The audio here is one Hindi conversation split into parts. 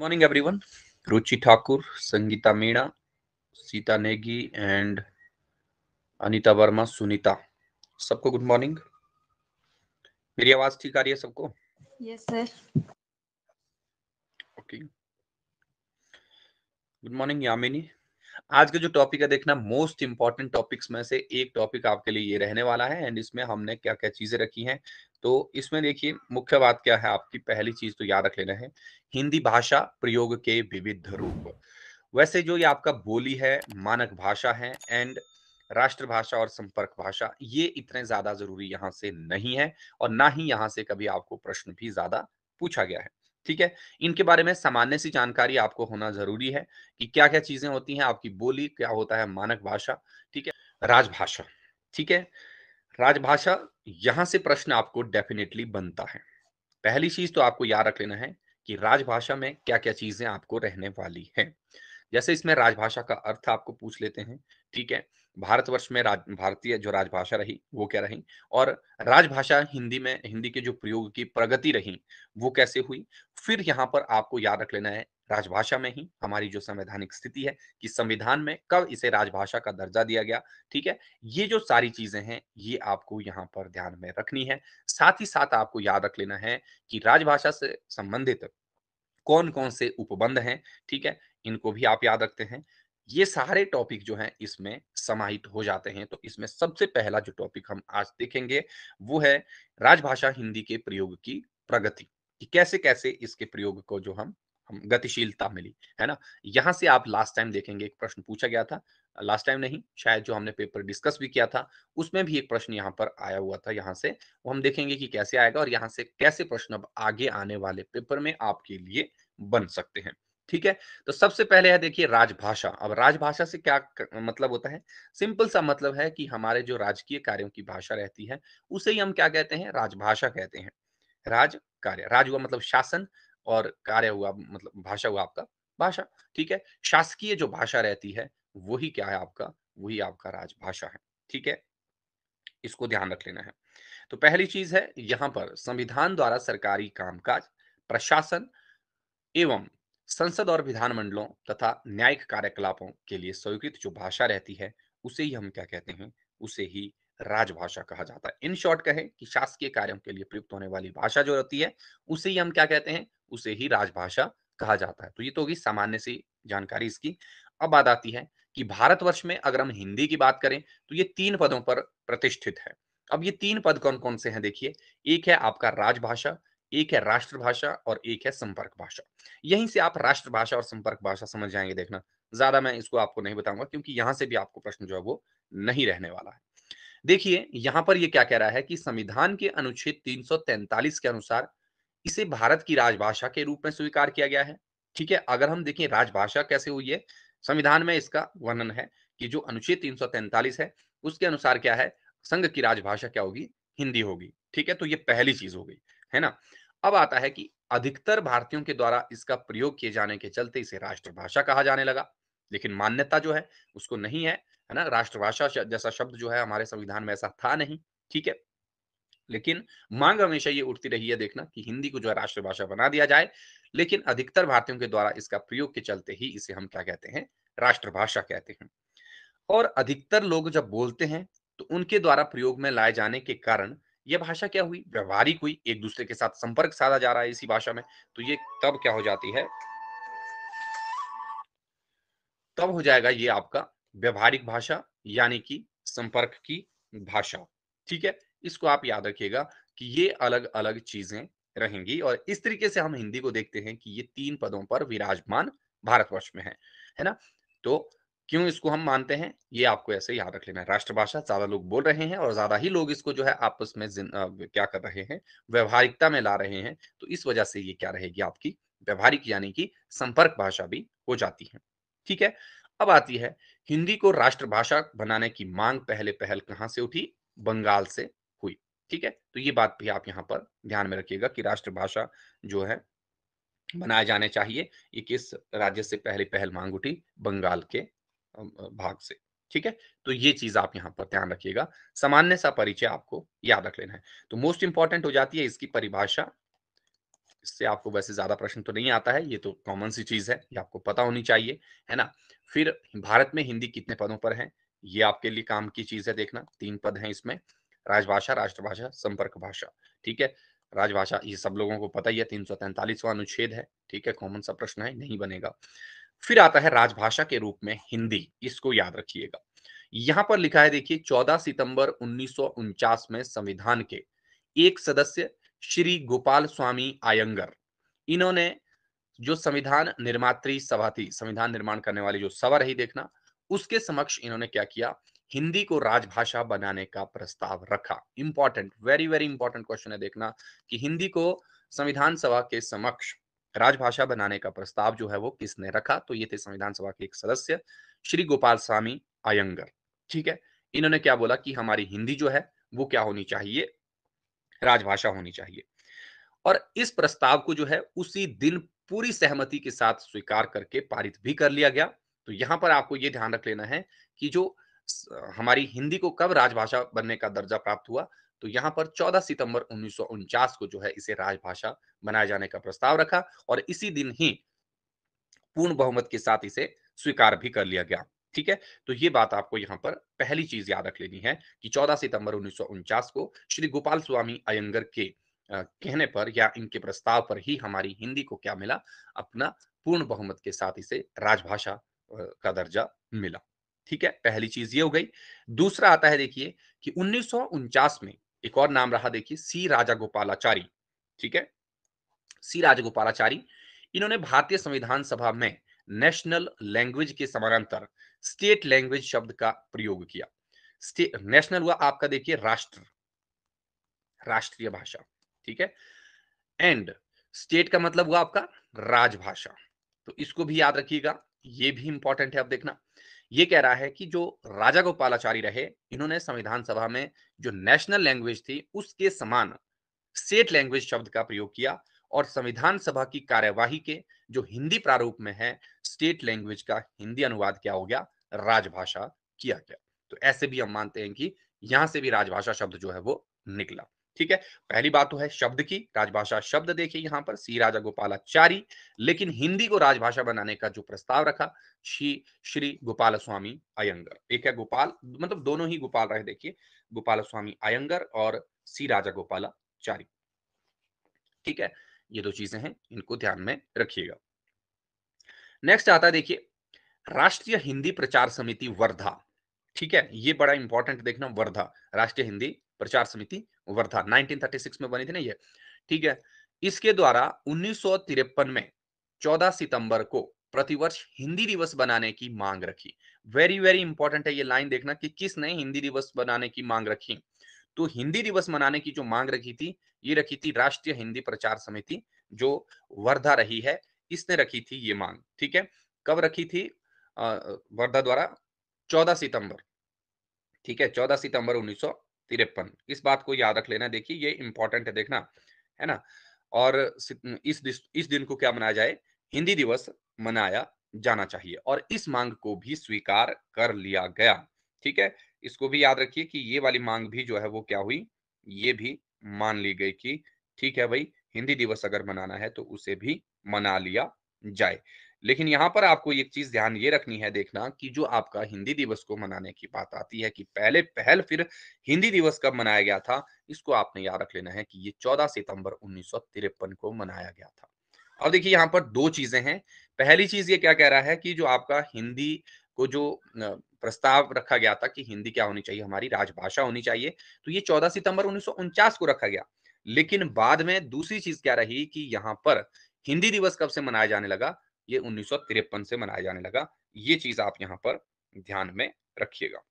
Morning everyone Ruchi Thakur Sangeeta Meena Sita Negi and Anita Verma Sunita सबको गुड मॉर्निंग मेरी आवाज ठीक आ रही है सबको yes sir okay good morning Yamini आज का जो टॉपिक है देखना मोस्ट इंपॉर्टेंट टॉपिक्स में से एक टॉपिक आपके लिए ये रहने वाला है एंड इसमें हमने क्या क्या चीजें रखी हैं तो इसमें देखिए मुख्य बात क्या है आपकी पहली चीज तो याद रख लेना है हिंदी भाषा प्रयोग के विविध रूप वैसे जो ये आपका बोली है मानक भाषा है एंड राष्ट्रभाषा और संपर्क भाषा ये इतने ज्यादा जरूरी यहाँ से नहीं है और ना ही यहाँ से कभी आपको प्रश्न भी ज्यादा पूछा गया है ठीक है इनके बारे में सामान्य सी जानकारी आपको होना जरूरी है कि क्या क्या चीजें होती हैं आपकी बोली क्या होता है मानक भाषा ठीक है राजभाषा ठीक है राजभाषा यहां से प्रश्न आपको डेफिनेटली बनता है पहली चीज तो आपको याद रख लेना है कि राजभाषा में क्या क्या चीजें आपको रहने वाली है जैसे इसमें राजभाषा का अर्थ आपको पूछ लेते हैं ठीक है भारतवर्ष में राज भारतीय जो राजभाषा रही वो क्या रही और राजभाषा हिंदी में हिंदी के जो प्रयोग की प्रगति रही वो कैसे हुई फिर यहाँ पर आपको याद रख लेना है राजभाषा में ही हमारी जो संवैधानिक स्थिति है कि संविधान में कब इसे राजभाषा का दर्जा दिया गया ठीक है ये जो सारी चीजें हैं ये आपको यहाँ पर ध्यान में रखनी है साथ ही साथ आपको याद रख लेना है कि राजभाषा से संबंधित कौन कौन से उपबंध हैं ठीक है इनको भी आप याद रखते हैं ये सारे टॉपिक जो हैं इसमें समाहित हो जाते हैं तो इसमें सबसे पहला जो टॉपिक हम आज देखेंगे वो है राजभाषा हिंदी के प्रयोग की प्रगति कि कैसे कैसे इसके प्रयोग को जो हम हम गतिशीलता मिली है ना यहाँ से आप लास्ट टाइम देखेंगे एक प्रश्न पूछा गया था लास्ट टाइम नहीं शायद जो हमने पेपर डिस्कस भी किया था उसमें भी एक प्रश्न यहाँ पर आया हुआ था यहाँ से वो हम देखेंगे कि कैसे आएगा और यहाँ से कैसे प्रश्न अब आगे आने वाले पेपर में आपके लिए बन सकते हैं ठीक है तो सबसे पहले है देखिए राजभाषा अब राजभाषा से क्या मतलब होता है सिंपल सा मतलब है कि हमारे जो राजकीय कार्यों की भाषा रहती है उसे ही हम क्या कहते हैं राजभाषा कहते हैं राज कार्य राज हुआ मतलब शासन और कार्य हुआ मतलब भाषा हुआ आपका भाषा ठीक है शासकीय जो भाषा रहती है वही क्या है आपका वही आपका राजभाषा है ठीक है इसको ध्यान रख लेना है तो पहली चीज है यहां पर संविधान द्वारा सरकारी कामकाज प्रशासन एवं संसद और विधानमंडलों तथा न्यायिक कार्यकलापों के लिए स्वीकृत जो भाषा रहती है उसे ही हम क्या कहते हैं उसे ही राजभाषा कहा जाता है इन शॉर्ट कहें कि शासकीय कार्यों के लिए प्रयुक्त होने वाली भाषा जो रहती है उसे ही हम क्या कहते हैं उसे ही राजभाषा कहा जाता है तो ये तो होगी सामान्य सी जानकारी इसकी अब बात आती है कि भारतवर्ष में अगर हम हिंदी की बात करें तो ये तीन पदों पर प्रतिष्ठित है अब ये तीन पद कौन कौन से हैं देखिए एक है आपका राजभाषा एक है राष्ट्रभाषा और एक है संपर्क भाषा यहीं से आप राष्ट्रभाषा और संपर्क भाषा समझ जाएंगे देखना ज्यादा मैं इसको आपको नहीं बताऊंगा क्योंकि यहां से भी आपको प्रश्न जो है वो नहीं रहने वाला है देखिए यहां पर यह क्या कह रहा है कि संविधान के अनुच्छेद 343 के अनुसार इसे भारत की राजभाषा के रूप में स्वीकार किया गया है ठीक है अगर हम देखें राजभाषा कैसे हुई है संविधान में इसका वर्णन है कि जो अनुच्छेद 343 है उसके अनुसार क्या है संघ की राजभाषा क्या होगी हिंदी होगी ठीक है तो ये पहली चीज हो गई है ना अब आता है कि अधिकतर भारतीयों के द्वारा इसका प्रयोग किए जाने के चलते इसे राष्ट्रभाषा कहा जाने लगा लेकिन मान्यता जो है उसको नहीं है है ना राष्ट्रभाषा जैसा शब्द जो है हमारे संविधान में ऐसा था नहीं ठीक है लेकिन मांग हमेशा ये उठती रही है देखना कि हिंदी को जो है राष्ट्रभाषा बना दिया जाए लेकिन अधिकतर भारतीयों के द्वारा इसका प्रयोग के चलते ही इसे हम क्या कहते हैं राष्ट्रभाषा कहते हैं और अधिकतर लोग जब बोलते हैं तो उनके द्वारा प्रयोग में लाए जाने के कारण यह भाषा क्या हुई व्यवहारिक हुई एक दूसरे के साथ संपर्क साधा जा रहा है इसी भाषा में तो ये तब क्या हो जाती है तब हो जाएगा ये आपका व्यवहारिक भाषा यानी कि संपर्क की भाषा ठीक है इसको आप याद रखिएगा कि ये अलग अलग चीजें रहेंगी और इस तरीके से हम हिंदी को देखते हैं कि ये तीन पदों पर विराजमान भारतवर्ष में है है ना तो क्यों इसको हम मानते हैं ये आपको ऐसे याद रख लेना है राष्ट्रभाषा ज्यादा लोग बोल रहे हैं और ज्यादा ही लोग इसको जो है आपस में आ, क्या कर रहे हैं व्यवहारिकता में ला रहे हैं तो इस वजह से ये क्या रहेगी आपकी व्यवहारिक यानी कि संपर्क भाषा भी हो जाती है ठीक है अब आती है हिंदी को राष्ट्रभाषा बनाने की मांग पहले पहल कहां से उठी बंगाल से हुई ठीक है तो ये बात भी आप यहाँ पर ध्यान में रखिएगा कि राष्ट्रभाषा जो है बनाए जाने चाहिए ये किस राज्य से पहले पहल मांग उठी बंगाल के भाग से ठीक है तो ये चीज आप यहाँ पर ध्यान रखिएगा सामान्य सा परिचय आपको याद रख लेना है तो मोस्ट इंपॉर्टेंट हो जाती है इसकी परिभाषा इससे आपको वैसे ज्यादा प्रश्न तो नहीं आता है ये तो कॉमन सी चीज है ये आपको पता होनी चाहिए है ना फिर भारत में हिंदी कितने पदों पर है ये आपके लिए काम की चीज है देखना तीन पद है इसमें राजभाषा राष्ट्रभाषा संपर्क भाषा ठीक है राजभाषा ये सब लोगों को पता ही है तीन अनुच्छेद है ठीक है कॉमन सा प्रश्न है नहीं बनेगा फिर आता है राजभाषा के रूप में हिंदी इसको याद रखिएगा यहां पर लिखा है देखिए 14 सितंबर उन्नीस में संविधान के एक सदस्य श्री गोपाल स्वामी आयंगर इन्होंने जो संविधान निर्मात्री सभा थी संविधान निर्माण करने वाली जो सभा रही देखना उसके समक्ष इन्होंने क्या किया हिंदी को राजभाषा बनाने का प्रस्ताव रखा important very very important question है देखना कि हिंदी को संविधान सभा के समक्ष राजभाषा बनाने का प्रस्ताव जो है वो किसने रखा तो ये थे संविधान सभा के एक सदस्य श्री गोपाल स्वामी आयंगर ठीक है इन्होंने क्या बोला कि हमारी हिंदी जो है वो क्या होनी चाहिए राजभाषा होनी चाहिए और इस प्रस्ताव को जो है उसी दिन पूरी सहमति के साथ स्वीकार करके पारित भी कर लिया गया तो यहां पर आपको ये ध्यान रख लेना है कि जो हमारी हिंदी को कब राजभाषा बनने का दर्जा प्राप्त हुआ तो यहाँ पर 14 सितंबर उन्नीस को जो है इसे राजभाषा बनाए जाने का प्रस्ताव रखा और इसी दिन ही पूर्ण बहुमत के साथ इसे स्वीकार भी कर लिया गया ठीक है तो ये बात आपको यहाँ पर पहली चीज याद रख लेनी है कि 14 सितंबर उन्नीस को श्री गोपाल स्वामी अयंगर के कहने पर या इनके प्रस्ताव पर ही हमारी हिंदी को क्या मिला अपना पूर्ण बहुमत के साथ इसे राजभाषा का दर्जा मिला ठीक है पहली चीज ये हो गई दूसरा आता है देखिए कि उन्नीस में एक और नाम रहा देखिए सी राजा गोपालाचारी ठीक है सी राजा गोपालाचारी इन्होंने भारतीय संविधान सभा में नेशनल लैंग्वेज के समानांतर स्टेट लैंग्वेज शब्द का प्रयोग किया नेशनल हुआ आपका देखिए राष्ट्र राष्ट्रीय भाषा ठीक है एंड स्टेट का मतलब हुआ आपका राजभाषा तो इसको भी याद रखिएगा ये भी इंपॉर्टेंट है आप देखना ये कह रहा है कि जो राजा गोपालाचारी रहे इन्होंने संविधान सभा में जो नेशनल लैंग्वेज थी उसके समान स्टेट लैंग्वेज शब्द का प्रयोग किया और संविधान सभा की कार्यवाही के जो हिंदी प्रारूप में है स्टेट लैंग्वेज का हिंदी अनुवाद क्या हो गया राजभाषा किया गया तो ऐसे भी हम मानते हैं कि यहां से भी राजभाषा शब्द जो है वो निकला ठीक है पहली बात तो है शब्द की राजभाषा शब्द देखिए यहाँ पर सी राजा गोपालाचारी लेकिन हिंदी को राजभाषा बनाने का जो प्रस्ताव रखा श्री श्री गोपाल स्वामी अयंगर एक है गोपाल मतलब दोनों ही गोपाल रहे देखिए गोपाल स्वामी अयंगर और सी राजा गोपालाचारी ठीक है ये दो चीजें हैं इनको ध्यान में रखिएगा नेक्स्ट आता है देखिए राष्ट्रीय हिंदी प्रचार समिति वर्धा ठीक है ये बड़ा इंपॉर्टेंट देखना वर्धा राष्ट्रीय हिंदी प्रचार समिति वर्धा 1936 में बनी थी ना ये ठीक है इसके द्वारा उन्नीस में 14 सितंबर को प्रतिवर्ष हिंदी दिवस बनाने की मांग रखी वेरी वेरी इंपॉर्टेंट है ये लाइन देखना कि किसने हिंदी दिवस बनाने की मांग रखी तो हिंदी दिवस मनाने की जो मांग रखी थी ये रखी थी राष्ट्रीय हिंदी प्रचार समिति जो वर्धा रही है इसने रखी थी ये मांग ठीक है कब रखी थी वर्धा द्वारा 14 सितंबर ठीक है 14 सितंबर तिरपन इस बात को याद रख लेना देखिए ये इंपॉर्टेंट है देखना है ना और इस इस दिन को क्या मनाया जाए हिंदी दिवस मनाया जाना चाहिए और इस मांग को भी स्वीकार कर लिया गया ठीक है इसको भी याद रखिए कि ये वाली मांग भी जो है वो क्या हुई ये भी मान ली गई कि ठीक है भाई हिंदी दिवस अगर मनाना है तो उसे भी मना लिया जाए लेकिन यहाँ पर आपको एक चीज ध्यान ये रखनी है देखना कि जो आपका हिंदी दिवस को मनाने की बात आती है कि पहले पहल फिर हिंदी दिवस कब मनाया गया था इसको आपने याद रख लेना है कि ये 14 सितंबर उन्नीस को मनाया गया था अब देखिए यहाँ पर दो चीजें हैं पहली चीज ये क्या कह रहा है कि जो आपका हिंदी को जो प्रस्ताव रखा गया था कि हिंदी क्या होनी चाहिए हमारी राजभाषा होनी चाहिए तो ये 14 सितंबर उन्नीस को रखा गया लेकिन बाद में दूसरी चीज क्या रही कि यहाँ पर हिंदी दिवस कब से मनाया जाने लगा ये उन्नीस से मनाया जाने लगा ये चीज आप यहाँ पर ध्यान में रखिएगा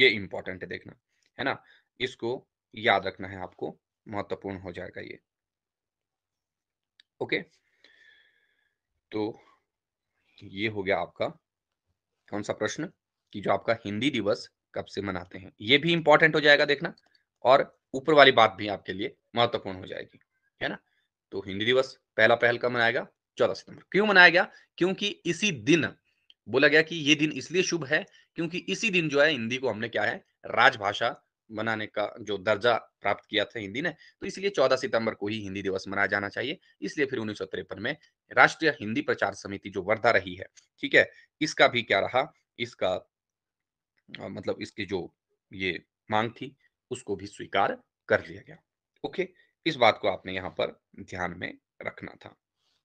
ये इंपॉर्टेंट है देखना है ना इसको याद रखना है आपको महत्वपूर्ण हो जाएगा ये ओके तो ये हो गया आपका कौन सा प्रश्न कि जो आपका हिंदी दिवस कब से मनाते हैं ये भी इंपॉर्टेंट हो जाएगा देखना और ऊपर वाली बात भी आपके लिए महत्वपूर्ण हो जाएगी है ना तो हिंदी दिवस पहला पहल कब मनाएगा चौदह सितंबर क्यों मनाया गया क्योंकि इसी दिन बोला गया कि ये दिन इसलिए शुभ है क्योंकि इसी दिन जो है हिंदी को हमने क्या है राजभाषा बनाने का जो दर्जा प्राप्त किया था हिंदी ने तो इसलिए 14 सितंबर को ही हिंदी दिवस मनाया जाना चाहिए इसलिए फिर उन्नीस में राष्ट्रीय हिंदी प्रचार समिति जो वर्धा रही है ठीक है इसका भी क्या रहा इसका मतलब इसकी जो ये मांग थी उसको भी स्वीकार कर लिया गया ओके इस बात को आपने यहाँ पर ध्यान में रखना था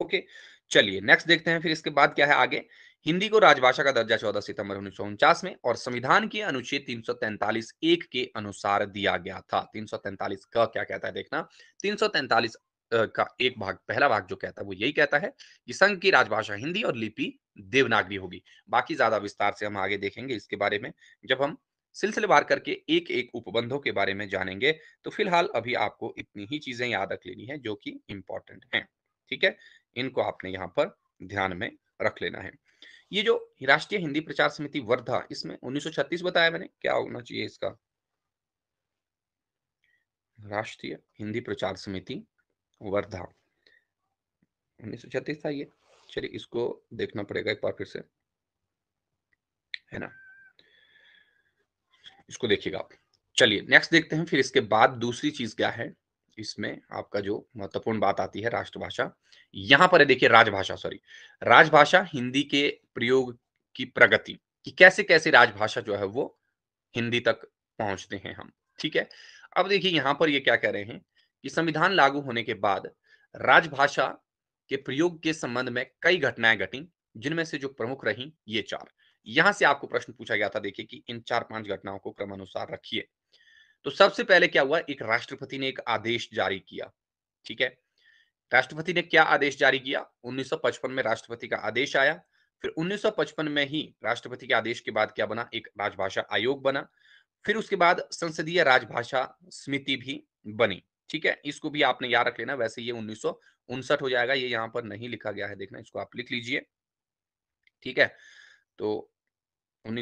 ओके चलिए नेक्स्ट देखते हैं फिर इसके बाद क्या है आगे हिंदी को राजभाषा का दर्जा 14 सितंबर उन्नीस में और संविधान के अनुच्छेद 343 एक के अनुसार दिया गया था 343 का क्या कहता है देखना 343 का एक भाग पहला भाग जो कहता है वो यही कहता है कि संघ की राजभाषा हिंदी और लिपि देवनागरी होगी बाकी ज्यादा विस्तार से हम आगे देखेंगे इसके बारे में जब हम सिलसिलेवार करके एक एक उपबंधों के बारे में जानेंगे तो फिलहाल अभी आपको इतनी ही चीजें याद रख लेनी है जो कि इंपॉर्टेंट हैं ठीक है इनको आपने यहाँ पर ध्यान में रख लेना है ये जो राष्ट्रीय हिंदी प्रचार समिति वर्धा इसमें 1936 बताया मैंने क्या होना चाहिए इसका राष्ट्रीय हिंदी प्रचार समिति वर्धा 1936 था ये चलिए इसको देखना पड़ेगा एक बार फिर से है ना इसको देखिएगा आप चलिए नेक्स्ट देखते हैं फिर इसके बाद दूसरी चीज क्या है इसमें आपका जो महत्वपूर्ण बात आती है राष्ट्रभाषा यहाँ पर है देखिए राजभाषा सॉरी राजभाषा हिंदी के प्रयोग की प्रगति कि कैसे कैसे राजभाषा जो है वो हिंदी तक पहुंचते हैं हम ठीक है अब देखिए यहाँ पर ये क्या कह रहे हैं कि संविधान लागू होने के बाद राजभाषा के प्रयोग के संबंध में कई घटनाएं घटी जिनमें से जो प्रमुख रही ये चार यहां से आपको प्रश्न पूछा गया था देखिए कि इन चार पांच घटनाओं को क्रमानुसार रखिए तो सबसे पहले क्या हुआ एक राष्ट्रपति ने एक आदेश जारी किया ठीक है राष्ट्रपति ने क्या आदेश जारी किया 1955 में राष्ट्रपति का आदेश आया फिर 1955 में ही राष्ट्रपति के आदेश के बाद क्या बना एक राजभाषा आयोग बना फिर उसके बाद संसदीय राजभाषा समिति भी बनी ठीक है इसको भी आपने याद रख लेना वैसे ये उन्नीस हो जाएगा ये यहाँ पर नहीं लिखा गया है देखना इसको आप लिख लीजिए ठीक है तो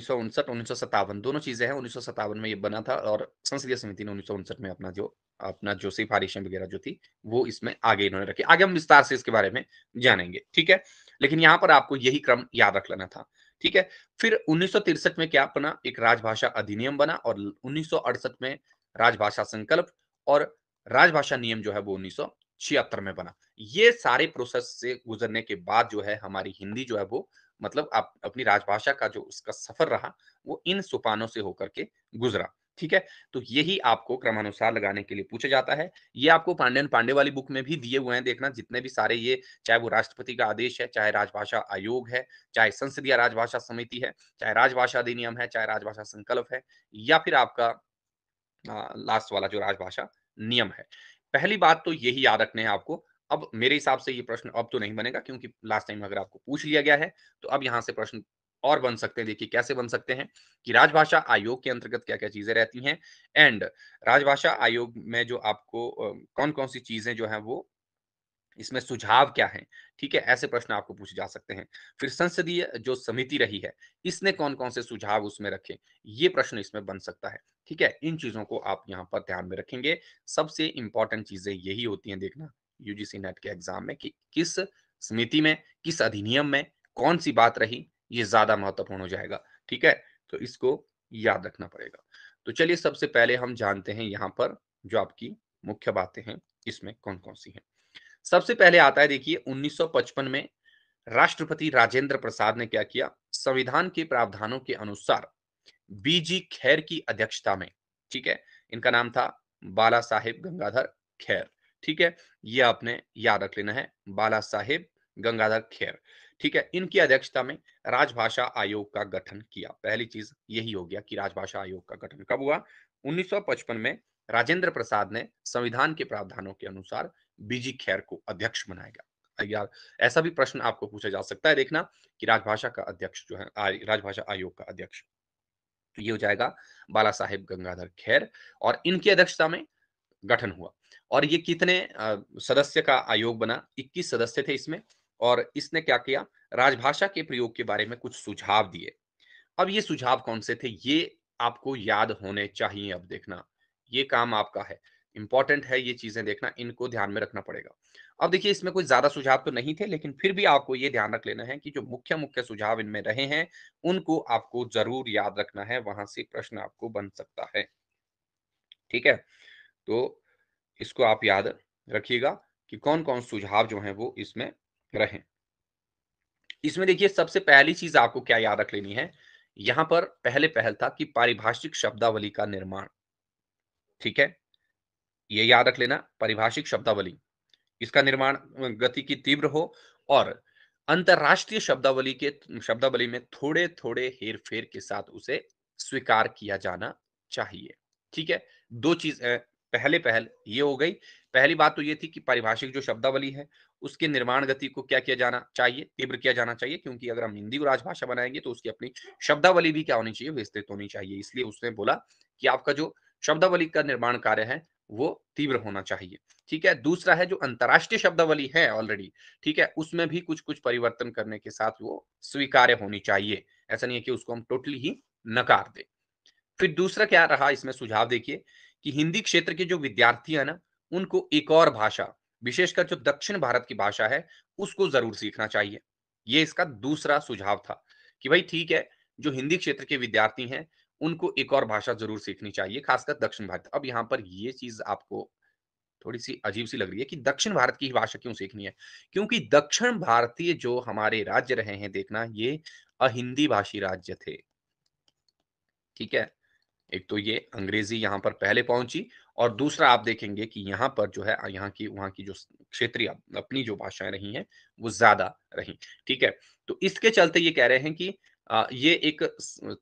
सौ उनसठ दोनों चीजें हैं उन्नीस में ये बना था और संसदीय समिति ने उन्नीस में अपना जो अपना जो सिफारिशें वगैरह जो थी वो इसमें आगे इन्होंने रखी आगे हम विस्तार से इसके बारे में जानेंगे ठीक है लेकिन यहाँ पर आपको यही क्रम याद रख लेना था ठीक है फिर उन्नीस में क्या अपना एक राजभाषा अधिनियम बना और उन्नीस में राजभाषा संकल्प और राजभाषा नियम जो है वो उन्नीस छिहत्तर में बना ये सारे प्रोसेस से गुजरने के बाद जो है हमारी हिंदी जो है वो मतलब आप अपनी राजभाषा का जो उसका सफर रहा वो इन सोपानों से होकर के गुजरा ठीक है तो यही आपको क्रमानुसार लगाने के लिए पूछा जाता है ये आपको पांडेन पांडे वाली बुक में भी दिए हुए हैं देखना जितने भी सारे ये चाहे वो राष्ट्रपति का आदेश है चाहे राजभाषा आयोग है चाहे संसदीय राजभाषा समिति है चाहे राजभाषा अधिनियम है चाहे राजभाषा संकल्प है या फिर आपका लास्ट वाला जो राजभाषा नियम है पहली बात तो यही याद रखने हैं आपको अब मेरे हिसाब से ये प्रश्न अब तो नहीं बनेगा क्योंकि लास्ट टाइम अगर आपको पूछ लिया गया है तो अब यहाँ से प्रश्न और बन सकते हैं देखिए कैसे बन सकते हैं कि राजभाषा आयोग के अंतर्गत क्या क्या चीजें रहती हैं एंड राजभाषा आयोग में जो आपको कौन कौन सी चीजें जो है वो इसमें सुझाव क्या है ठीक है ऐसे प्रश्न आपको पूछे जा सकते हैं फिर संसदीय जो समिति रही है इसने कौन कौन से सुझाव उसमें रखे ये प्रश्न इसमें बन सकता है ठीक है इन चीजों को आप यहाँ पर ध्यान में रखेंगे सबसे इंपॉर्टेंट चीजें यही होती हैं देखना यूजीसी नेट के एग्जाम में कि किस समिति में किस अधिनियम में कौन सी बात रही ये ज्यादा महत्वपूर्ण हो जाएगा ठीक है तो इसको याद रखना पड़ेगा तो चलिए सबसे पहले हम जानते हैं यहाँ पर जो आपकी मुख्य बातें हैं इसमें कौन कौन सी हैं सबसे पहले आता है देखिए 1955 में राष्ट्रपति राजेंद्र प्रसाद ने क्या किया संविधान के प्रावधानों के अनुसार बीजी खैर की अध्यक्षता में ठीक है इनका नाम था बाला साहेब गंगाधर खैर ठीक है ये आपने याद रख लेना है बाला साहेब गंगाधर खेर ठीक है इनकी अध्यक्षता में राजभाषा आयोग का गठन किया पहली चीज यही हो गया कि राजभाषा आयोग का गठन कब हुआ 1955 में राजेंद्र प्रसाद ने संविधान के प्रावधानों के अनुसार बीजी खैर को अध्यक्ष बनाएगा यार ऐसा भी प्रश्न आपको पूछा जा सकता है देखना कि राजभाषा का अध्यक्ष जो है राजभाषा आयोग का अध्यक्ष ये हो जाएगा बाला साहेब गंगाधर खैर और इनकी अध्यक्षता में गठन हुआ और ये कितने सदस्य का आयोग बना 21 सदस्य थे इसमें और इसने क्या किया राजभाषा के प्रयोग के बारे में कुछ सुझाव दिए अब ये सुझाव कौन से थे ये आपको याद होने चाहिए अब देखना ये काम आपका है इंपॉर्टेंट है ये चीजें देखना इनको ध्यान में रखना पड़ेगा अब देखिए इसमें कोई ज्यादा सुझाव तो नहीं थे लेकिन फिर भी आपको ये ध्यान रख लेना है कि जो मुख्य मुख्य सुझाव इनमें रहे हैं उनको आपको जरूर याद रखना है वहां से प्रश्न आपको बन सकता है ठीक है तो इसको आप याद रखिएगा कि कौन कौन सुझाव जो है वो इसमें रहे इसमें देखिए सबसे पहली चीज आपको क्या याद रख लेनी है यहां पर पहले पहल था कि पारिभाषिक शब्दावली का निर्माण ठीक है ये याद रख लेना पारिभाषिक शब्दावली इसका निर्माण गति की तीव्र हो और अंतरराष्ट्रीय शब्दावली के शब्दावली में थोड़े थोड़े हेर फेर के साथ उसे स्वीकार किया जाना चाहिए ठीक है दो चीज पहले पहल ये हो गई पहली बात तो ये थी कि पारिभाषिक जो शब्दावली है उसके निर्माण गति को क्या किया जाना चाहिए तीव्र किया जाना चाहिए क्योंकि अगर हम हिंदी को राजभाषा बनाएंगे तो उसकी अपनी शब्दावली भी क्या होनी चाहिए विस्तृत होनी चाहिए इसलिए उसने बोला कि आपका जो शब्दावली का निर्माण कार्य है वो तीव्र होना चाहिए ठीक है दूसरा है जो अंतर्राष्ट्रीय शब्दावली है ऑलरेडी ठीक है उसमें भी कुछ कुछ परिवर्तन करने के साथ वो स्वीकार्य होनी चाहिए ऐसा नहीं है कि उसको हम टोटली ही नकार दे फिर दूसरा क्या रहा इसमें सुझाव देखिए कि हिंदी क्षेत्र के जो विद्यार्थी है ना उनको एक और भाषा विशेषकर जो दक्षिण भारत की भाषा है उसको जरूर सीखना चाहिए ये इसका दूसरा सुझाव था कि भाई ठीक है जो हिंदी क्षेत्र के विद्यार्थी हैं उनको एक और भाषा जरूर सीखनी चाहिए खासकर दक्षिण भारत अब यहाँ पर ये चीज आपको थोड़ी सी अजीब सी लग रही है कि दक्षिण भारत की भाषा क्यों सीखनी है क्योंकि दक्षिण भारतीय जो हमारे राज्य रहे हैं देखना ये अहिंदी भाषी राज्य थे ठीक है एक तो ये अंग्रेजी यहाँ पर पहले पहुंची और दूसरा आप देखेंगे कि यहाँ पर जो है यहाँ की वहाँ की जो क्षेत्रीय अपनी जो भाषाएं रही हैं वो ज्यादा रही ठीक है तो इसके चलते ये कह रहे हैं कि ये एक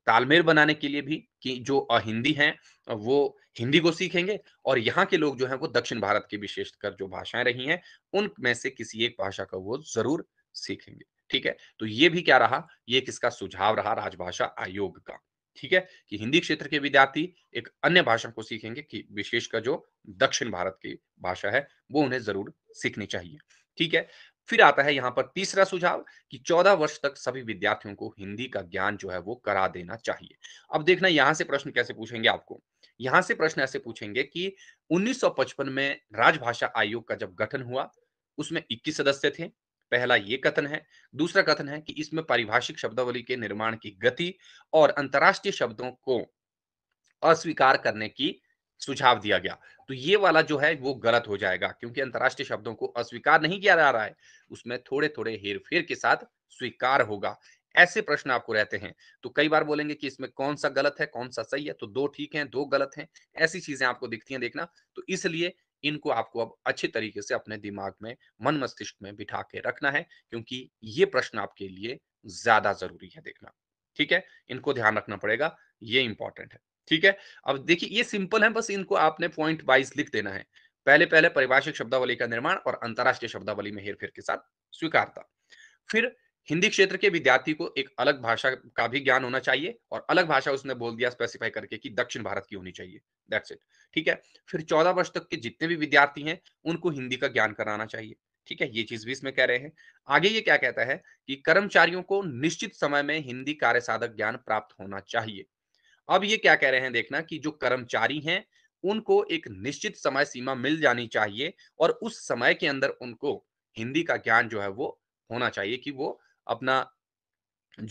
तालमेल बनाने के लिए भी कि जो हिंदी हैं वो हिंदी को सीखेंगे और यहाँ के लोग जो है वो दक्षिण भारत के विशेषकर जो भाषाएं रही हैं उनमें से किसी एक भाषा का वो जरूर सीखेंगे ठीक है तो ये भी क्या रहा ये किसका सुझाव रहा राजभाषा आयोग का ठीक है कि हिंदी क्षेत्र के विद्यार्थी एक अन्य भाषा को सीखेंगे कि विशेषकर जो दक्षिण भारत की भाषा है वो उन्हें जरूर सीखनी चाहिए ठीक है फिर आता है यहाँ पर तीसरा सुझाव कि 14 वर्ष तक सभी विद्यार्थियों को हिंदी का ज्ञान जो है वो करा देना चाहिए अब देखना यहाँ से प्रश्न कैसे पूछेंगे आपको यहाँ से प्रश्न ऐसे पूछेंगे कि 1955 में राजभाषा आयोग का जब गठन हुआ उसमें 21 सदस्य थे पहला ये कथन है दूसरा कथन है कि इसमें पारिभाषिक शब्दावली के निर्माण की गति और अंतरराष्ट्रीय शब्दों को अस्वीकार करने की सुझाव दिया गया तो ये वाला जो है वो गलत हो जाएगा क्योंकि अंतरराष्ट्रीय शब्दों को अस्वीकार नहीं किया जा रहा है उसमें थोड़े थोड़े हेर फेर के साथ स्वीकार होगा ऐसे प्रश्न आपको रहते हैं तो कई बार बोलेंगे कि इसमें कौन सा गलत है कौन सा सही है तो दो ठीक हैं दो गलत हैं ऐसी चीजें आपको दिखती हैं देखना तो इसलिए इनको आपको अब अच्छे तरीके से अपने दिमाग में मन मस्तिष्क में बिठा के रखना है क्योंकि ये प्रश्न आपके लिए ज्यादा जरूरी है देखना ठीक है इनको ध्यान रखना पड़ेगा ये इंपॉर्टेंट है ठीक है अब देखिए ये सिंपल है बस इनको आपने पॉइंट वाइज लिख देना है पहले पहले परिभाषिक शब्दावली का निर्माण और अंतरराष्ट्रीय शब्दावली में हेरफेर के साथ स्वीकारता फिर हिंदी क्षेत्र के विद्यार्थी को एक अलग भाषा का भी ज्ञान होना चाहिए और अलग भाषा उसने बोल दिया स्पेसिफाई करके कि दक्षिण भारत की होनी चाहिए दैट्स इट ठीक है फिर चौदह वर्ष तक के जितने भी विद्यार्थी हैं उनको हिंदी का ज्ञान कराना चाहिए ठीक है ये चीज भी इसमें कह रहे हैं आगे ये क्या कहता है कि कर्मचारियों को निश्चित समय में हिंदी कार्य साधक ज्ञान प्राप्त होना चाहिए अब ये क्या कह रहे हैं देखना कि जो कर्मचारी हैं उनको एक निश्चित समय सीमा मिल जानी चाहिए और उस समय के अंदर उनको हिंदी का ज्ञान जो है वो होना चाहिए कि वो अपना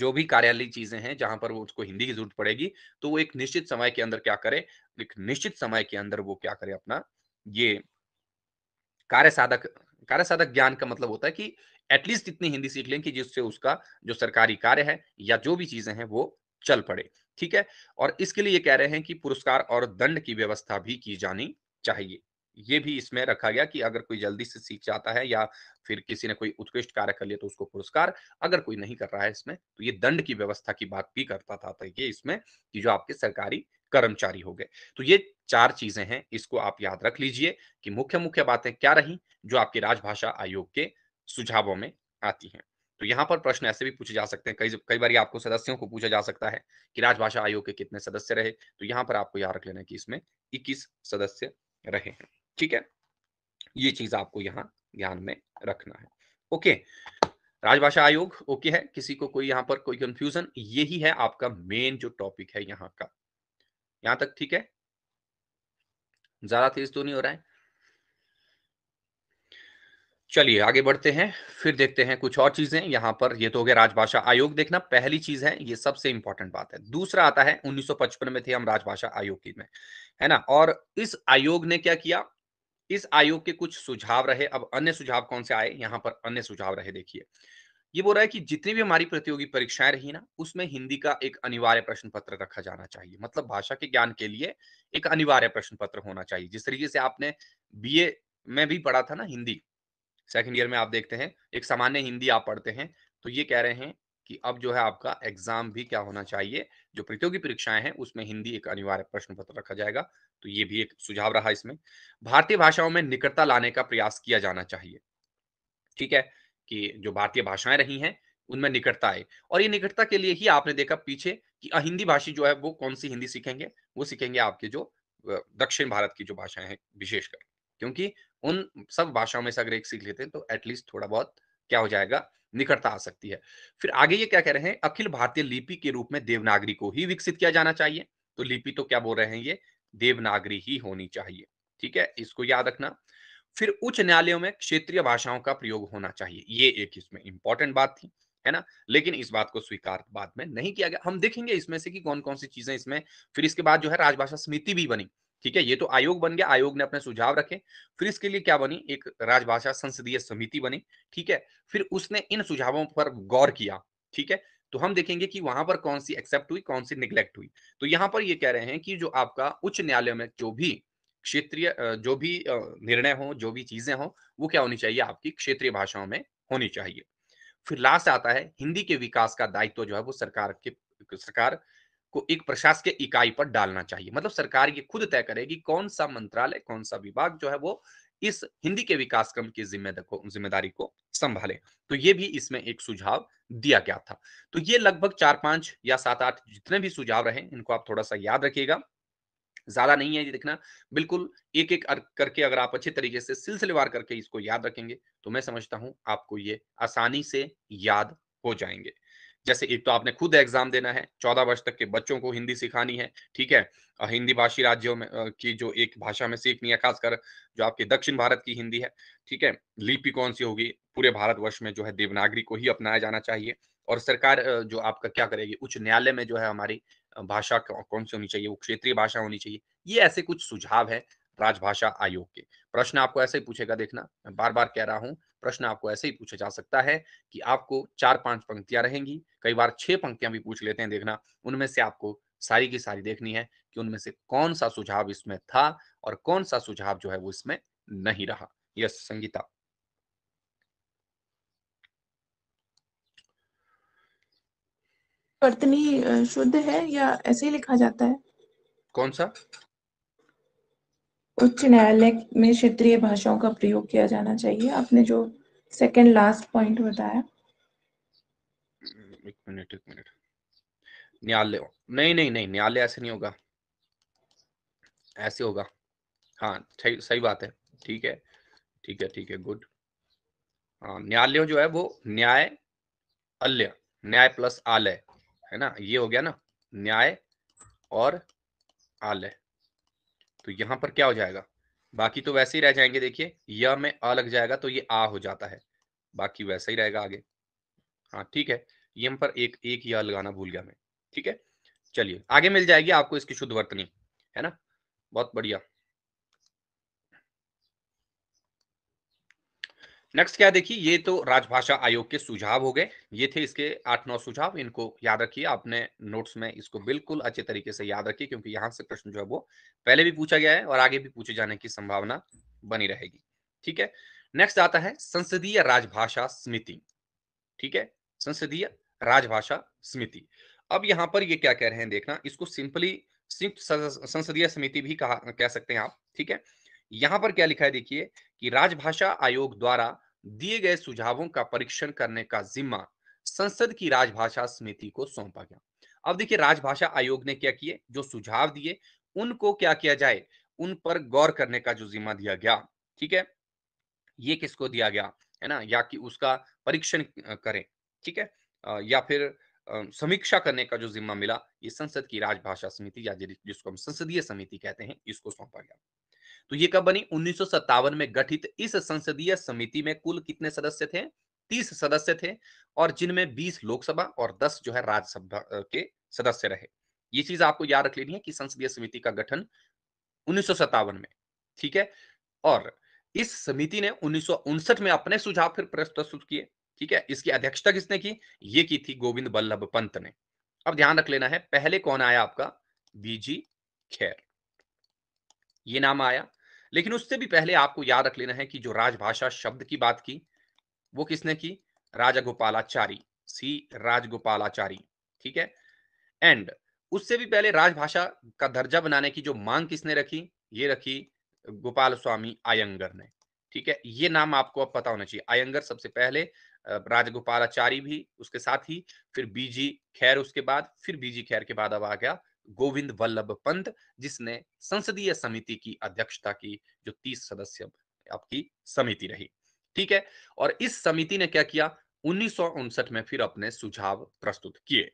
जो भी कार्यालय चीजें हैं जहां पर वो उसको हिंदी की जरूरत पड़ेगी तो वो एक निश्चित समय के अंदर क्या करे एक निश्चित समय के अंदर वो क्या करे अपना ये कार्य साधक कार्य साधक ज्ञान का मतलब होता है कि एटलीस्ट इतनी हिंदी सीख लें कि जिससे उसका जो सरकारी कार्य है या जो भी चीजें हैं वो चल पड़े ठीक है और इसके लिए कह रहे हैं कि पुरस्कार और दंड की व्यवस्था भी की जानी चाहिए ये भी इसमें रखा गया कि अगर कोई जल्दी से सीख जाता है या फिर किसी ने कोई उत्कृष्ट कार्य कर लिया तो उसको पुरस्कार अगर कोई नहीं कर रहा है इसमें तो ये दंड की व्यवस्था की बात भी करता था तो ये इसमें कि जो आपके सरकारी कर्मचारी हो गए तो ये चार चीजें हैं इसको आप याद रख लीजिए कि मुख्य मुख्य बातें क्या रही जो आपके राजभाषा आयोग के सुझावों में आती हैं तो यहाँ पर प्रश्न ऐसे भी पूछे जा सकते हैं कई कई बार आपको सदस्यों को पूछा जा सकता है कि राजभाषा आयोग के कितने सदस्य रहे तो यहाँ पर आपको याद रख लेना कि इसमें इक्कीस सदस्य रहे हैं ठीक है ये चीज आपको यहाँ ध्यान में रखना है ओके राजभाषा आयोग ओके है किसी को कोई यहाँ पर कोई कंफ्यूजन यही है आपका मेन जो टॉपिक है यहाँ का यहां तक ठीक है ज्यादा तेज तो नहीं हो रहा है चलिए आगे बढ़ते हैं फिर देखते हैं कुछ और चीजें यहां पर ये तो हो गया राजभाषा आयोग देखना पहली चीज है ये सबसे इंपॉर्टेंट बात है दूसरा आता है 1955 में थे हम राजभाषा आयोग की में है ना और इस आयोग ने क्या किया इस आयोग के कुछ सुझाव रहे अब अन्य सुझाव कौन से आए यहाँ पर अन्य सुझाव रहे देखिए ये बोल रहा है कि जितनी भी हमारी प्रतियोगी परीक्षाएं रही ना उसमें हिंदी का एक अनिवार्य प्रश्न पत्र रखा जाना चाहिए मतलब भाषा के ज्ञान के लिए एक अनिवार्य प्रश्न पत्र होना चाहिए जिस तरीके से आपने बी में भी पढ़ा था ना हिंदी सेकेंड ईयर में आप देखते हैं एक सामान्य हिंदी आप पढ़ते हैं तो ये कह रहे हैं कि अब जो है आपका एग्जाम भी क्या होना चाहिए जो प्रतियोगी परीक्षाएं हैं उसमें हिंदी एक अनिवार्य प्रश्न पत्र रखा जाएगा तो ये भी एक सुझाव रहा इसमें भारतीय भाषाओं में निकटता लाने का प्रयास किया जाना चाहिए ठीक है कि जो भारतीय भाषाएं रही हैं उनमें निकटता आए और ये निकटता के लिए ही आपने देखा पीछे कि अहिंदी भाषी जो है वो कौन सी हिंदी सीखेंगे वो सीखेंगे आपके जो दक्षिण भारत की जो भाषाएं हैं विशेषकर क्योंकि उन सब भाषाओं में से अगर एक सीख लेते हैं तो एटलीस्ट थोड़ा बहुत क्या हो जाएगा निकटता आ सकती है फिर आगे ये क्या कह रहे हैं अखिल भारतीय लिपि के रूप में देवनागरी को ही विकसित किया जाना चाहिए तो लिपि तो क्या बोल रहे हैं ये देवनागरी ही होनी चाहिए ठीक है इसको याद रखना फिर उच्च न्यायालयों में क्षेत्रीय भाषाओं का प्रयोग होना चाहिए ये एक इसमें इंपॉर्टेंट बात थी है ना लेकिन इस बात को स्वीकार बाद में नहीं किया गया हम देखेंगे इसमें से कि कौन कौन सी चीजें इसमें फिर इसके बाद जो है राजभाषा समिति भी बनी ठीक है ये तो आयोग बन गया आयोग ने अपने सुझाव रखे फिर इसके लिए क्या बनी एक राजभाषा संसदीय समिति बनी ठीक है फिर उसने इन सुझावों पर गौर किया ठीक है तो हम देखेंगे कि वहां पर कौन सी एक्सेप्ट हुई कौन सी निग्लेक्ट हुई तो यहाँ पर ये कह रहे हैं कि जो आपका उच्च न्यायालय में जो भी क्षेत्रीय जो भी निर्णय हो जो भी चीजें हो वो क्या होनी चाहिए आपकी क्षेत्रीय भाषाओं में होनी चाहिए फिर लास्ट आता है हिंदी के विकास का दायित्व जो है वो सरकार के सरकार को एक प्रशासकीय इकाई पर डालना चाहिए मतलब सरकार ये खुद तय करेगी कौन सा मंत्रालय कौन सा विभाग जो है वो इस हिंदी के विकास क्रम की जिम्मेदारी को संभाले तो ये भी इसमें एक सुझाव दिया गया था तो ये लगभग चार पांच या सात आठ जितने भी सुझाव रहे इनको आप थोड़ा सा याद रखिएगा ज्यादा नहीं है ये देखना बिल्कुल एक एक करके अगर आप अच्छे तरीके से सिलसिलेवार करके इसको याद रखेंगे तो मैं समझता हूं आपको ये आसानी से याद हो जाएंगे जैसे एक तो आपने खुद एग्जाम देना है चौदह वर्ष तक के बच्चों को हिंदी सिखानी है ठीक है हिंदी भाषी राज्यों में की जो एक भाषा में सीखनी है खासकर जो आपके दक्षिण भारत की हिंदी है ठीक है लिपि कौन सी होगी पूरे भारत वर्ष में जो है देवनागरी को ही अपनाया जाना चाहिए और सरकार जो आपका क्या करेगी उच्च न्यायालय में जो है हमारी भाषा कौन सी होनी चाहिए वो क्षेत्रीय भाषा होनी चाहिए ये ऐसे कुछ सुझाव है राजभाषा आयोग के प्रश्न आपको ऐसे ही पूछेगा देखना बार बार कह रहा हूँ प्रश्न आपको ऐसे ही पूछा जा सकता है कि आपको चार पांच पंक्तियां रहेंगी कई बार छह पंक्तियां भी पूछ लेते हैं देखना उनमें से आपको सारी की सारी देखनी है कि उनमें से कौन सा सुझाव इसमें था और कौन सा सुझाव जो है वो इसमें नहीं रहा यस संगीता वर्तनी शुद्ध है या ऐसे ही लिखा जाता है कौन सा उच्च न्यायालय में क्षेत्रीय भाषाओं का प्रयोग किया जाना चाहिए आपने जो सेकंड लास्ट पॉइंट बताया एक मिनट एक मिनट न्यायालय नहीं नहीं नहीं न्यायालय ऐसे नहीं होगा ऐसे होगा हाँ सही बात है ठीक है ठीक है ठीक है गुड हाँ जो है वो न्याय अल्य न्याय प्लस आलय है ना ये हो गया ना न्याय और आलय तो यहां पर क्या हो जाएगा बाकी तो वैसे ही रह जाएंगे देखिए य में अ लग जाएगा तो ये आ हो जाता है बाकी वैसा ही रहेगा आगे हाँ ठीक है यम पर एक एक या लगाना भूल गया मैं ठीक है चलिए आगे मिल जाएगी आपको इसकी शुद्ध वर्तनी है ना बहुत बढ़िया नेक्स्ट क्या देखिए ये तो राजभाषा आयोग के सुझाव हो गए ये थे इसके आठ नौ सुझाव इनको याद रखिए आपने नोट्स में इसको बिल्कुल अच्छे तरीके से याद रखिए क्योंकि यहाँ से प्रश्न जो है वो पहले भी पूछा गया है और आगे भी पूछे जाने की संभावना बनी रहेगी ठीक है नेक्स्ट आता है संसदीय राजभाषा समिति ठीक है संसदीय राजभाषा समिति अब यहाँ पर ये क्या कह रहे हैं देखना इसको सिंपली संयुक्त संसदीय समिति भी कहा कह सकते हैं आप ठीक है यहां पर क्या लिखा है देखिए कि राजभाषा आयोग द्वारा दिए गए सुझावों का परीक्षण करने का जिम्मा संसद की राजभाषा समिति को सौंपा गया अब देखिए राजभाषा आयोग ने क्या किए जो सुझाव दिए उनको क्या किया जाए उन पर गौर करने का जो जिम्मा दिया गया ठीक है ये किसको दिया गया है ना या कि उसका परीक्षण करें ठीक है या फिर समीक्षा करने का जो जिम्मा मिला ये संसद की राजभाषा समिति या जिसको हम संसदीय समिति कहते हैं इसको सौंपा गया तो ये कब बनी उन्नीस में गठित इस संसदीय समिति में कुल कितने सदस्य थे तीस सदस्य थे और जिनमें बीस लोकसभा और दस जो है राज्यसभा के सदस्य रहे ये चीज आपको याद रख लेनी है कि संसदीय समिति का गठन उन्नीस में ठीक है और इस समिति ने उन्नीस में अपने सुझाव फिर प्रस्तुत किए ठीक है इसकी अध्यक्षता किसने की ये की थी गोविंद बल्लभ पंत ने अब ध्यान रख लेना है पहले कौन आया आपका बीजी खैर ये नाम आया लेकिन उससे भी पहले आपको याद रख लेना है कि जो राजभाषा शब्द की बात की वो किसने की गोपालाचारी सी राजगोपालाचारी ठीक है एंड उससे भी पहले राजभाषा का दर्जा बनाने की जो मांग किसने रखी ये रखी गोपाल स्वामी आयंगर ने ठीक है ये नाम आपको अब पता होना चाहिए आयंगर सबसे पहले राजगोपालाचारी भी उसके साथ ही फिर बीजी खैर उसके बाद फिर बीजी खैर के बाद अब आ गया गोविंद वल्लभ पंत जिसने संसदीय समिति की अध्यक्षता की जो तीस सदस्य आपकी समिति रही ठीक है और इस समिति ने क्या किया उन्नीस में फिर अपने सुझाव प्रस्तुत किए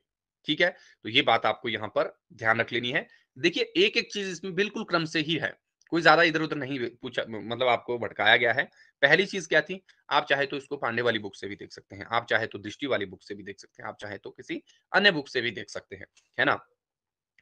ठीक है तो ये बात आपको यहाँ पर ध्यान रख लेनी है देखिए एक एक चीज इसमें बिल्कुल क्रम से ही है कोई ज्यादा इधर उधर नहीं पूछा मतलब आपको भटकाया गया है पहली चीज क्या थी आप चाहे तो इसको पांडे वाली बुक से भी देख सकते हैं आप चाहे तो दृष्टि वाली बुक से भी देख सकते हैं आप चाहे तो किसी अन्य बुक से भी देख सकते हैं है ना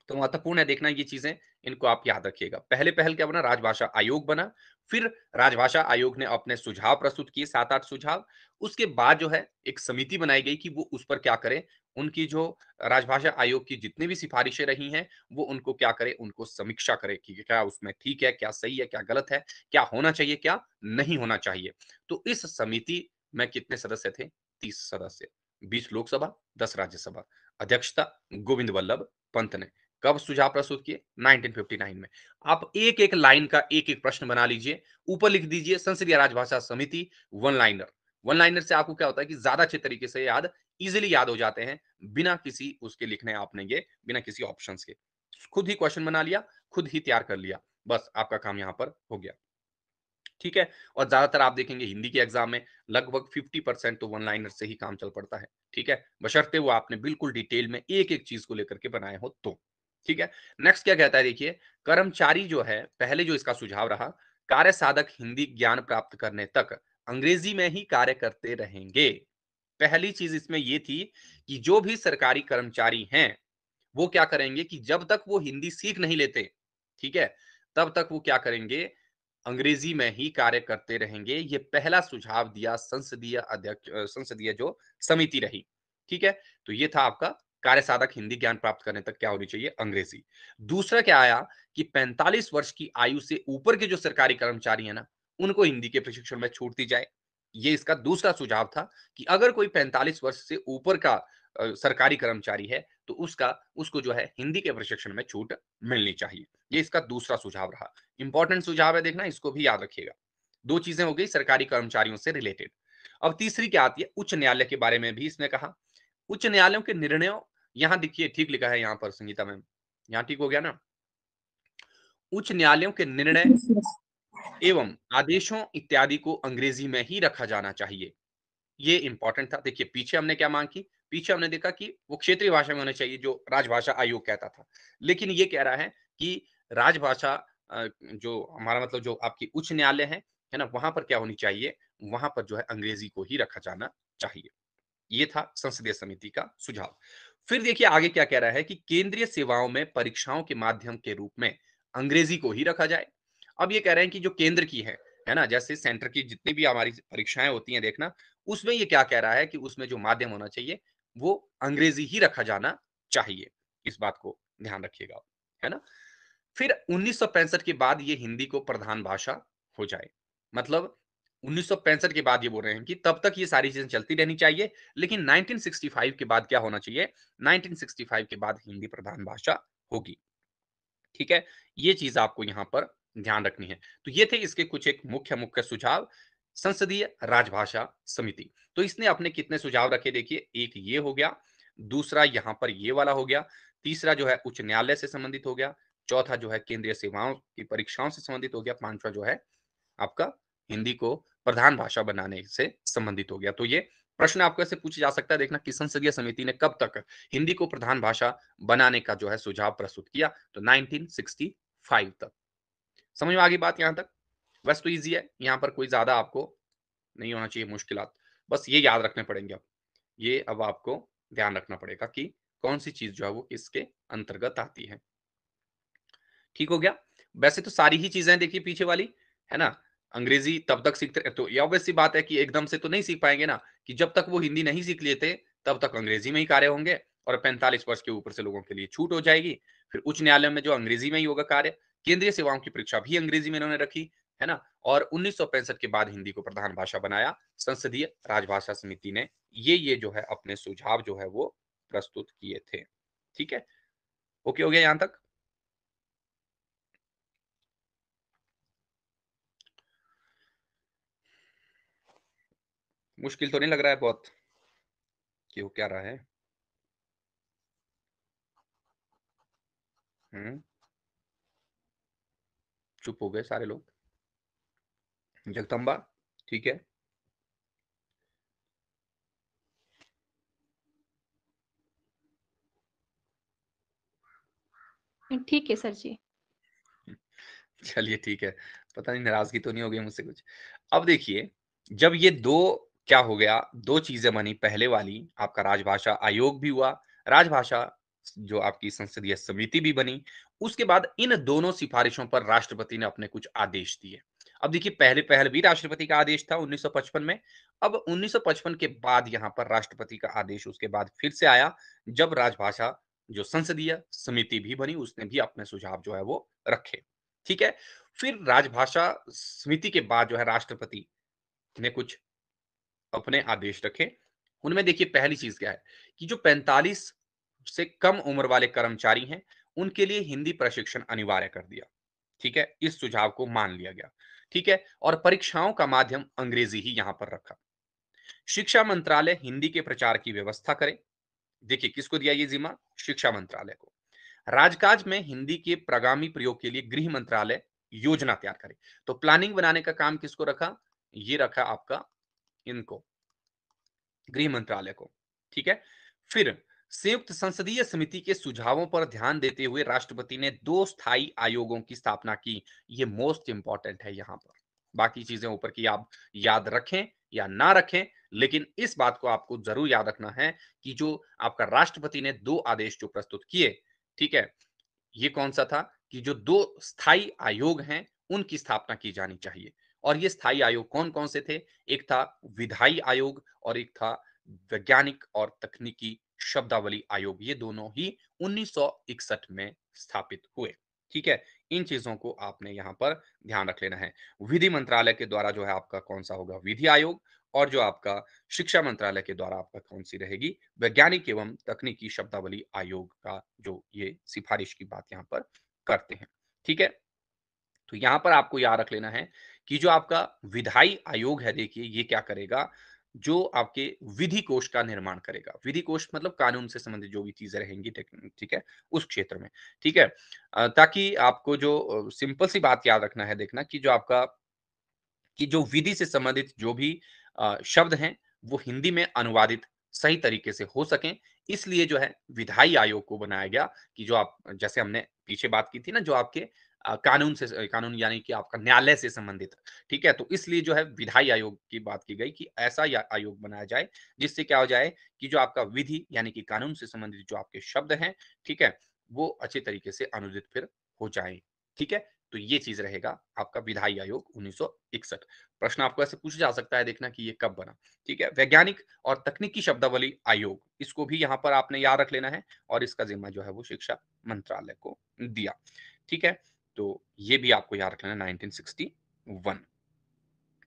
तो महत्वपूर्ण है देखना ये चीजें इनको आप याद रखिएगा पहले पहल क्या बना राजभाषा आयोग बना फिर राजभाषा आयोग ने अपने सुझाव प्रस्तुत किए सात आठ सुझाव उसके बाद जो है एक समिति बनाई गई कि वो उस पर क्या करे उनकी जो राजभाषा आयोग की जितनी भी सिफारिशें रही हैं वो उनको क्या करे उनको समीक्षा करे कि क्या उसमें ठीक है क्या सही है क्या गलत है क्या होना चाहिए क्या नहीं होना चाहिए तो इस समिति में कितने सदस्य थे तीस सदस्य बीस लोकसभा दस राज्यसभा अध्यक्षता गोविंद वल्लभ पंत ने कब सुझाव प्रस्तुत किए 1959 में आप एक एक लाइन का एक एक प्रश्न बना लीजिए ऊपर लिख दीजिए संसदीय राजभाषा समिति वन लाइनर वन लाइनर से आपको क्या होता है कि ज्यादा अच्छे तरीके से याद इजिली याद हो जाते हैं बिना किसी उसके लिखने आपने ये बिना किसी ऑप्शन के खुद ही क्वेश्चन बना लिया खुद ही तैयार कर लिया बस आपका काम यहाँ पर हो गया ठीक है और ज्यादातर आप देखेंगे हिंदी के एग्जाम में लगभग 50 परसेंट तो वन लाइनर से ही काम चल पड़ता है ठीक है बशर्ते वो आपने बिल्कुल डिटेल में एक एक चीज को लेकर के बनाए हो तो ठीक है नेक्स्ट क्या कहता है देखिए कर्मचारी जो है पहले जो इसका सुझाव रहा कार्य साधक हिंदी ज्ञान प्राप्त करने तक अंग्रेजी में ही कार्य करते रहेंगे पहली चीज इसमें यह थी कि जो भी सरकारी कर्मचारी हैं वो क्या करेंगे कि जब तक वो हिंदी सीख नहीं लेते ठीक है तब तक वो क्या करेंगे अंग्रेजी में ही कार्य करते रहेंगे ये पहला सुझाव दिया संसदीय अध्यक्ष संसदीय जो समिति रही ठीक है तो ये था आपका कार्य साधक हिंदी ज्ञान प्राप्त करने तक क्या होनी चाहिए अंग्रेजी दूसरा क्या आया कि 45 वर्ष की आयु से ऊपर के जो सरकारी कर्मचारी है ना उनको हिंदी के प्रशिक्षण में छूट दी जाए ये इसका दूसरा सुझाव था कि अगर कोई 45 वर्ष से ऊपर का सरकारी कर्मचारी है तो उसका उसको जो है हिंदी के प्रशिक्षण में छूट मिलनी चाहिए ये इसका दूसरा सुझाव रहा इंपॉर्टेंट सुझाव है देखना इसको भी याद रखिएगा दो चीजें हो गई सरकारी कर्मचारियों से रिलेटेड अब तीसरी क्या आती है उच्च न्यायालय के बारे में भी इसने कहा उच्च न्यायालयों के निर्णयों यहां देखिए ठीक लिखा है यहाँ पर संगीता मैम यहाँ ठीक हो गया ना उच्च न्यायालयों के निर्णय एवं आदेशों इत्यादि को अंग्रेजी में ही रखा जाना चाहिए ये इंपॉर्टेंट था देखिए पीछे हमने क्या मांग की पीछे हमने देखा कि वो क्षेत्रीय भाषा में होना चाहिए जो राजभाषा आयोग कहता था लेकिन ये कह रहा है कि राजभाषा जो हमारा मतलब जो आपकी उच्च न्यायालय है है ना वहां पर क्या होनी चाहिए वहां पर जो है अंग्रेजी को ही रखा जाना चाहिए ये था संसदीय समिति का सुझाव फिर देखिए आगे क्या कह रहा है कि केंद्रीय सेवाओं में परीक्षाओं के माध्यम के रूप में अंग्रेजी को ही रखा जाए अब ये कह रहे हैं कि जो केंद्र की है है ना जैसे सेंटर की जितनी भी हमारी परीक्षाएं होती हैं देखना उसमें ये क्या कह रहा है कि उसमें जो माध्यम होना चाहिए वो अंग्रेजी ही रखा जाना चाहिए इस बात को ध्यान रखिएगा है ना फिर उन्नीस के बाद ये हिंदी को प्रधान भाषा हो जाए मतलब उन्नीस के बाद ये बोल रहे हैं कि तब तक ये सारी चीजें चलती रहनी चाहिए लेकिन 1965 के बाद क्या होना चाहिए 1965 के बाद हिंदी प्रधान भाषा होगी ठीक है ये चीज आपको यहाँ पर ध्यान रखनी है तो ये थे इसके कुछ एक मुख्य मुख्य सुझाव संसदीय राजभाषा समिति तो इसने अपने कितने सुझाव रखे देखिए एक ये हो गया दूसरा यहाँ पर ये वाला हो गया तीसरा जो है उच्च न्यायालय से संबंधित हो गया चौथा जो है केंद्रीय सेवाओं की परीक्षाओं से संबंधित हो गया पांचवा जो है आपका हिंदी को प्रधान भाषा बनाने से संबंधित हो गया तो ये प्रश्न आपको ऐसे पूछा जा सकता है देखना कि संसदीय समिति ने कब तक हिंदी को प्रधान भाषा बनाने का जो है सुझाव प्रस्तुत किया तो 1965 तक समझ में आगे बात यहाँ तक वैसे तो इजी है यहाँ पर कोई ज्यादा आपको नहीं होना चाहिए मुश्किल बस ये याद रखने पड़ेंगे अब ये अब आपको ध्यान रखना पड़ेगा कि कौन सी चीज जो है वो इसके अंतर्गत आती है ठीक हो गया वैसे तो सारी ही चीजें देखिए पीछे वाली है ना अंग्रेजी तब तक सीखते तो ये ऑब्वियस सी बात है कि एकदम से तो नहीं सीख पाएंगे ना कि जब तक वो हिंदी नहीं सीख लेते तब तक अंग्रेजी में ही कार्य होंगे और 45 वर्ष के ऊपर से लोगों के लिए छूट हो जाएगी फिर उच्च न्यायालय में जो अंग्रेजी में ही होगा कार्य केंद्रीय सेवाओं की परीक्षा भी अंग्रेजी में इन्होंने रखी है ना और उन्नीस के बाद हिंदी को प्रधान भाषा बनाया संसदीय राजभाषा समिति ने ये ये जो है अपने सुझाव जो है वो प्रस्तुत किए थे ठीक है ओके हो गया यहाँ तक मुश्किल तो नहीं लग रहा है बहुत कि वो क्या रहा है हम्म चुप हो गए सारे लोग जगदम्बा ठीक है ठीक है सर जी चलिए ठीक है पता नहीं नाराजगी तो नहीं होगी मुझसे कुछ अब देखिए जब ये दो क्या हो गया दो चीजें बनी पहले वाली आपका राजभाषा आयोग भी हुआ राजभाषा जो आपकी संसदीय समिति भी बनी उसके बाद इन दोनों सिफारिशों पर राष्ट्रपति ने अपने कुछ आदेश दिए अब देखिए पहले पहल भी राष्ट्रपति का आदेश था 1955 में अब 1955 के बाद यहाँ पर राष्ट्रपति का आदेश उसके बाद फिर से आया जब राजभाषा जो संसदीय समिति भी बनी उसने भी अपने सुझाव जो है वो रखे ठीक है फिर राजभाषा समिति के बाद जो है राष्ट्रपति ने कुछ अपने आदेश रखे उनमें देखिए पहली चीज क्या है कि जो 45 से कम उम्र वाले कर्मचारी हैं उनके लिए हिंदी प्रशिक्षण अनिवार्य कर दिया ठीक है इस सुझाव को मान लिया गया ठीक है और परीक्षाओं का माध्यम अंग्रेजी ही यहां पर रखा शिक्षा मंत्रालय हिंदी के प्रचार की व्यवस्था करे देखिए किसको दिया ये जिम्मा शिक्षा मंत्रालय को राजकाज में हिंदी के प्रगामी प्रयोग के लिए गृह मंत्रालय योजना तैयार करे तो प्लानिंग बनाने का काम किसको रखा ये रखा आपका इनको गृह मंत्रालय को ठीक है फिर संयुक्त संसदीय समिति के सुझावों पर ध्यान देते हुए राष्ट्रपति ने दो स्थायी आयोगों की स्थापना की ये मोस्ट इंपॉर्टेंट है यहां पर बाकी चीजें ऊपर की आप याद रखें या ना रखें लेकिन इस बात को आपको जरूर याद रखना है कि जो आपका राष्ट्रपति ने दो आदेश जो प्रस्तुत किए ठीक है ये कौन सा था कि जो दो स्थायी आयोग हैं उनकी स्थापना की जानी चाहिए और ये स्थायी आयोग कौन कौन से थे एक था विधायी आयोग और एक था वैज्ञानिक और तकनीकी शब्दावली आयोग ये दोनों ही 1961 में स्थापित हुए ठीक है इन चीजों को आपने यहाँ पर ध्यान रख लेना है विधि मंत्रालय के द्वारा जो है आपका कौन सा होगा विधि आयोग और जो आपका शिक्षा मंत्रालय के द्वारा आपका कौन सी रहेगी वैज्ञानिक एवं तकनीकी शब्दावली आयोग का जो ये सिफारिश की बात यहाँ पर करते हैं ठीक है तो यहाँ पर आपको याद रख लेना है कि जो आपका विधायी आयोग है देखिए ये क्या करेगा जो आपके विधि कोष का निर्माण करेगा विधि कोष मतलब कानून से संबंधित जो भी चीजें रहेंगी ठीक है उस क्षेत्र में ठीक है ताकि आपको जो सिंपल सी बात याद रखना है देखना कि जो आपका कि जो विधि से संबंधित जो भी शब्द हैं वो हिंदी में अनुवादित सही तरीके से हो सके इसलिए जो है विधायी आयोग को बनाया गया कि जो आप जैसे हमने पीछे बात की थी ना जो आपके कानून से कानून यानी कि आपका न्यायालय से संबंधित ठीक है तो इसलिए जो है विधायी आयोग की बात की गई कि ऐसा आयोग बनाया जाए जिससे क्या हो जाए कि जो आपका विधि यानी कि कानून से संबंधित जो आपके शब्द हैं ठीक है वो अच्छे तरीके से अनुदित फिर हो जाए ठीक है तो ये चीज रहेगा आपका विधायी आयोग उन्नीस प्रश्न आपको ऐसे पूछा जा सकता है देखना कि ये कब बना ठीक है वैज्ञानिक और तकनीकी शब्दावली आयोग इसको भी यहाँ पर आपने याद रख लेना है और इसका जिम्मा जो है वो शिक्षा मंत्रालय को दिया ठीक है तो ये भी आपको याद रखना है 1961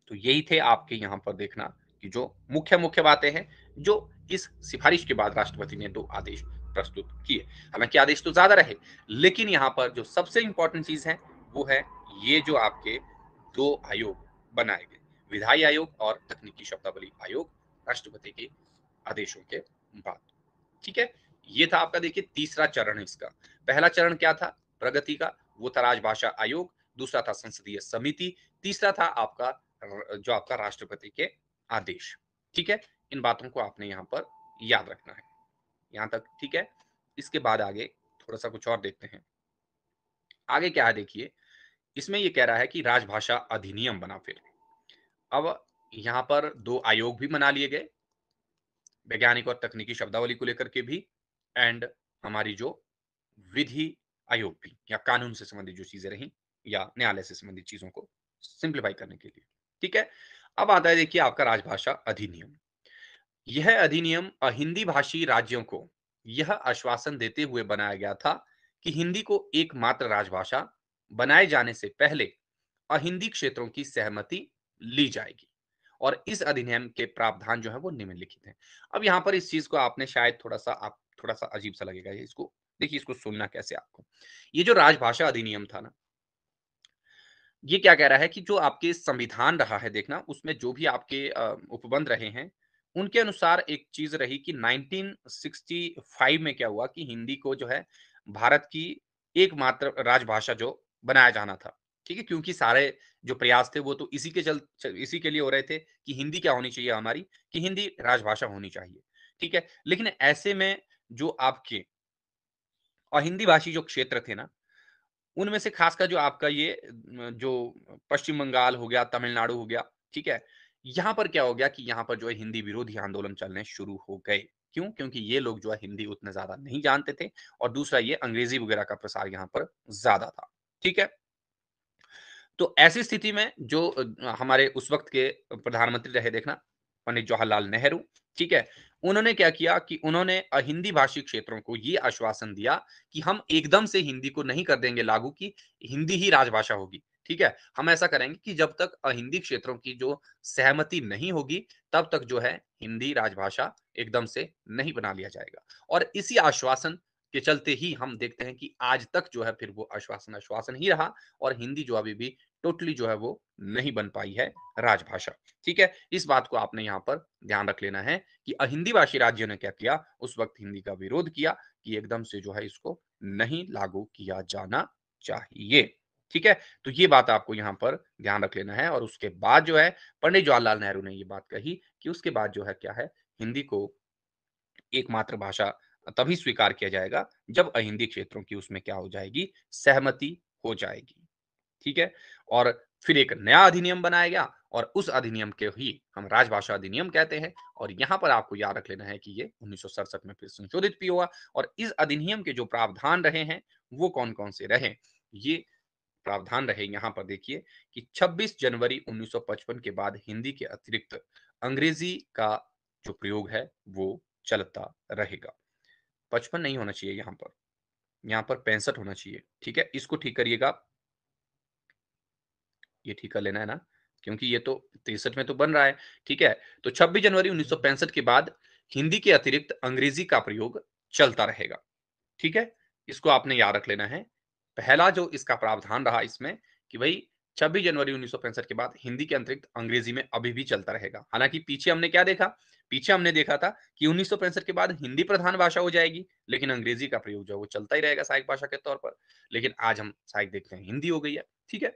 तो यही थे आपके यहाँ पर देखना कि जो मुख्य मुख्य बातें हैं जो इस सिफारिश के बाद राष्ट्रपति ने दो आदेश प्रस्तुत किए हालांकि आदेश तो ज्यादा रहे लेकिन यहाँ पर जो सबसे इंपॉर्टेंट चीज है वो है ये जो आपके दो आयोग बनाए गए विधायी आयोग और तकनीकी शब्दावली आयोग राष्ट्रपति के आदेशों के बाद ठीक है ये था आपका देखिए तीसरा चरण इसका पहला चरण क्या था प्रगति का वो था राजभाषा आयोग दूसरा था संसदीय समिति तीसरा था आपका जो आपका राष्ट्रपति के आदेश ठीक है इन बातों को आपने यहाँ पर याद रखना है यहाँ तक ठीक है इसके बाद आगे थोड़ा सा कुछ और देखते हैं आगे क्या है देखिए इसमें यह कह रहा है कि राजभाषा अधिनियम बना फिर अब यहाँ पर दो आयोग भी बना लिए गए वैज्ञानिक और तकनीकी शब्दावली को लेकर के भी एंड हमारी जो विधि आयोग भी या कानून से संबंधित जो चीजें रही या न्यायालय से संबंधित चीजों को सिंप्लीफाई करने के लिए ठीक है अब आता है देखिए आपका राजभाषा अधिनियम यह अधिनियम हिंदी भाषी राज्यों को यह आश्वासन देते हुए बनाया गया था कि हिंदी को एकमात्र राजभाषा बनाए जाने से पहले अहिंदी क्षेत्रों की सहमति ली जाएगी और इस अधिनियम के प्रावधान जो है वो निम्नलिखित हैं अब यहां पर इस चीज को आपने शायद थोड़ा सा आप थोड़ा सा अजीब सा लगेगा इसको देखिए इसको सुनना कैसे आपको ये जो राजभाषा अधिनियम था ना ये क्या कह रहा है कि जो आपके संविधान रहा है देखना उसमें जो भी आपके उपबंध रहे हैं उनके अनुसार एक चीज रही कि 1965 में क्या हुआ कि हिंदी को जो है भारत की एकमात्र राजभाषा जो बनाया जाना था ठीक है क्योंकि सारे जो प्रयास थे वो तो इसी के चल इसी के लिए हो रहे थे कि हिंदी क्या होनी चाहिए हमारी कि हिंदी राजभाषा होनी चाहिए ठीक है लेकिन ऐसे में जो आपके और हिंदी भाषी जो क्षेत्र थे ना उनमें से खासकर जो आपका ये जो पश्चिम बंगाल हो गया तमिलनाडु हो गया ठीक है यहाँ पर क्या हो गया कि यहाँ पर जो है हिंदी विरोधी आंदोलन चलने शुरू हो गए क्यों क्योंकि ये लोग जो है हिंदी उतने ज्यादा नहीं जानते थे और दूसरा ये अंग्रेजी वगैरह का प्रसार यहाँ पर ज्यादा था ठीक है तो ऐसी स्थिति में जो हमारे उस वक्त के प्रधानमंत्री रहे देखना पंडित जवाहरलाल नेहरू ठीक है उन्होंने क्या किया कि उन्होंने हिंदी भाषी क्षेत्रों को ये आश्वासन दिया कि हम एकदम से हिंदी को नहीं कर देंगे लागू की हिंदी ही राजभाषा होगी ठीक है हम ऐसा करेंगे कि जब तक हिंदी क्षेत्रों की जो सहमति नहीं होगी तब तक जो है हिंदी राजभाषा एकदम से नहीं बना लिया जाएगा और इसी आश्वासन के चलते ही हम देखते हैं कि आज तक जो है फिर वो आश्वासन आश्वासन ही रहा और हिंदी जो अभी भी टोटली जो है वो नहीं बन पाई है राजभाषा ठीक है इस बात को आपने यहाँ पर ध्यान रख लेना है कि हिंदी भाषी राज्यों ने क्या किया उस वक्त हिंदी का विरोध किया कि एकदम से जो है इसको नहीं लागू किया जाना चाहिए ठीक है तो ये बात आपको यहाँ पर ध्यान रख लेना है और उसके बाद जो है पंडित जवाहरलाल नेहरू ने ये बात कही कि उसके बाद जो है क्या है हिंदी को एकमात्र भाषा तभी स्वीकार किया जाएगा जब अहिंदी क्षेत्रों की उसमें क्या हो जाएगी सहमति हो जाएगी ठीक है और फिर एक नया अधिनियम बनाया गया और उस अधिनियम के ही हम राजभाषा अधिनियम कहते हैं और यहाँ पर आपको याद रख लेना है कि ये उन्नीस में फिर संशोधित भी हुआ और इस अधिनियम के जो प्रावधान रहे हैं वो कौन कौन से रहे ये प्रावधान रहे यहाँ पर देखिए कि 26 जनवरी 1955 के बाद हिंदी के अतिरिक्त अंग्रेजी का जो प्रयोग है वो चलता रहेगा पचपन नहीं होना चाहिए यहाँ पर यहाँ पर पैंसठ होना चाहिए ठीक है इसको ठीक करिएगा ये ठीक कर लेना है ना क्योंकि ये तो तिरसठ में तो बन रहा है ठीक है तो 26 जनवरी उन्नीस हम्म। के बाद हिंदी के अतिरिक्त अंग्रेजी का प्रयोग चलता रहेगा ठीक है इसको आपने याद रख लेना है पहला जो इसका प्रावधान रहा इसमें कि भाई 26 जनवरी उन्नीस के बाद हिंदी के अतिरिक्त अंग्रेजी में अभी भी चलता रहेगा हालांकि पीछे हमने क्या देखा पीछे हमने देखा था कि उन्नीस के बाद हिंदी प्रधान भाषा हो जाएगी लेकिन अंग्रेजी का प्रयोग जो है वो चलता ही रहेगा सहायक भाषा के तौर पर लेकिन आज हम सहायक देखते हैं हिंदी हो गई है ठीक है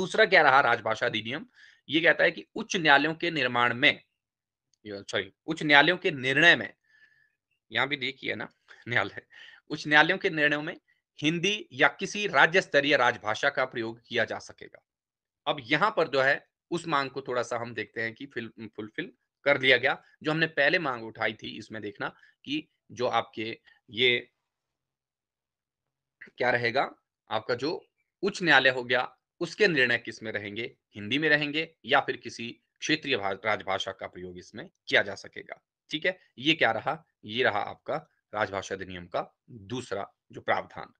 दूसरा क्या रहा राजभाषा अधिनियम ये कहता है कि उच्च न्यायालयों के निर्माण में सॉरी उच्च न्यायालयों के निर्णय में यहां भी देखिए ना न्यायालय उच्च न्यायालयों के निर्णयों में हिंदी या किसी राज्य स्तरीय राजभाषा का प्रयोग किया जा सकेगा अब यहां पर जो है उस मांग को थोड़ा सा हम देखते हैं कि फिल फुलफिल कर लिया गया जो हमने पहले मांग उठाई थी इसमें देखना कि जो आपके ये क्या रहेगा आपका जो उच्च न्यायालय हो गया उसके निर्णय किस में रहेंगे हिंदी में रहेंगे या फिर किसी क्षेत्रीय राजभाषा का प्रयोग इसमें किया जा सकेगा ठीक है ये क्या रहा ये रहा आपका राजभाषा अधिनियम का दूसरा जो प्रावधान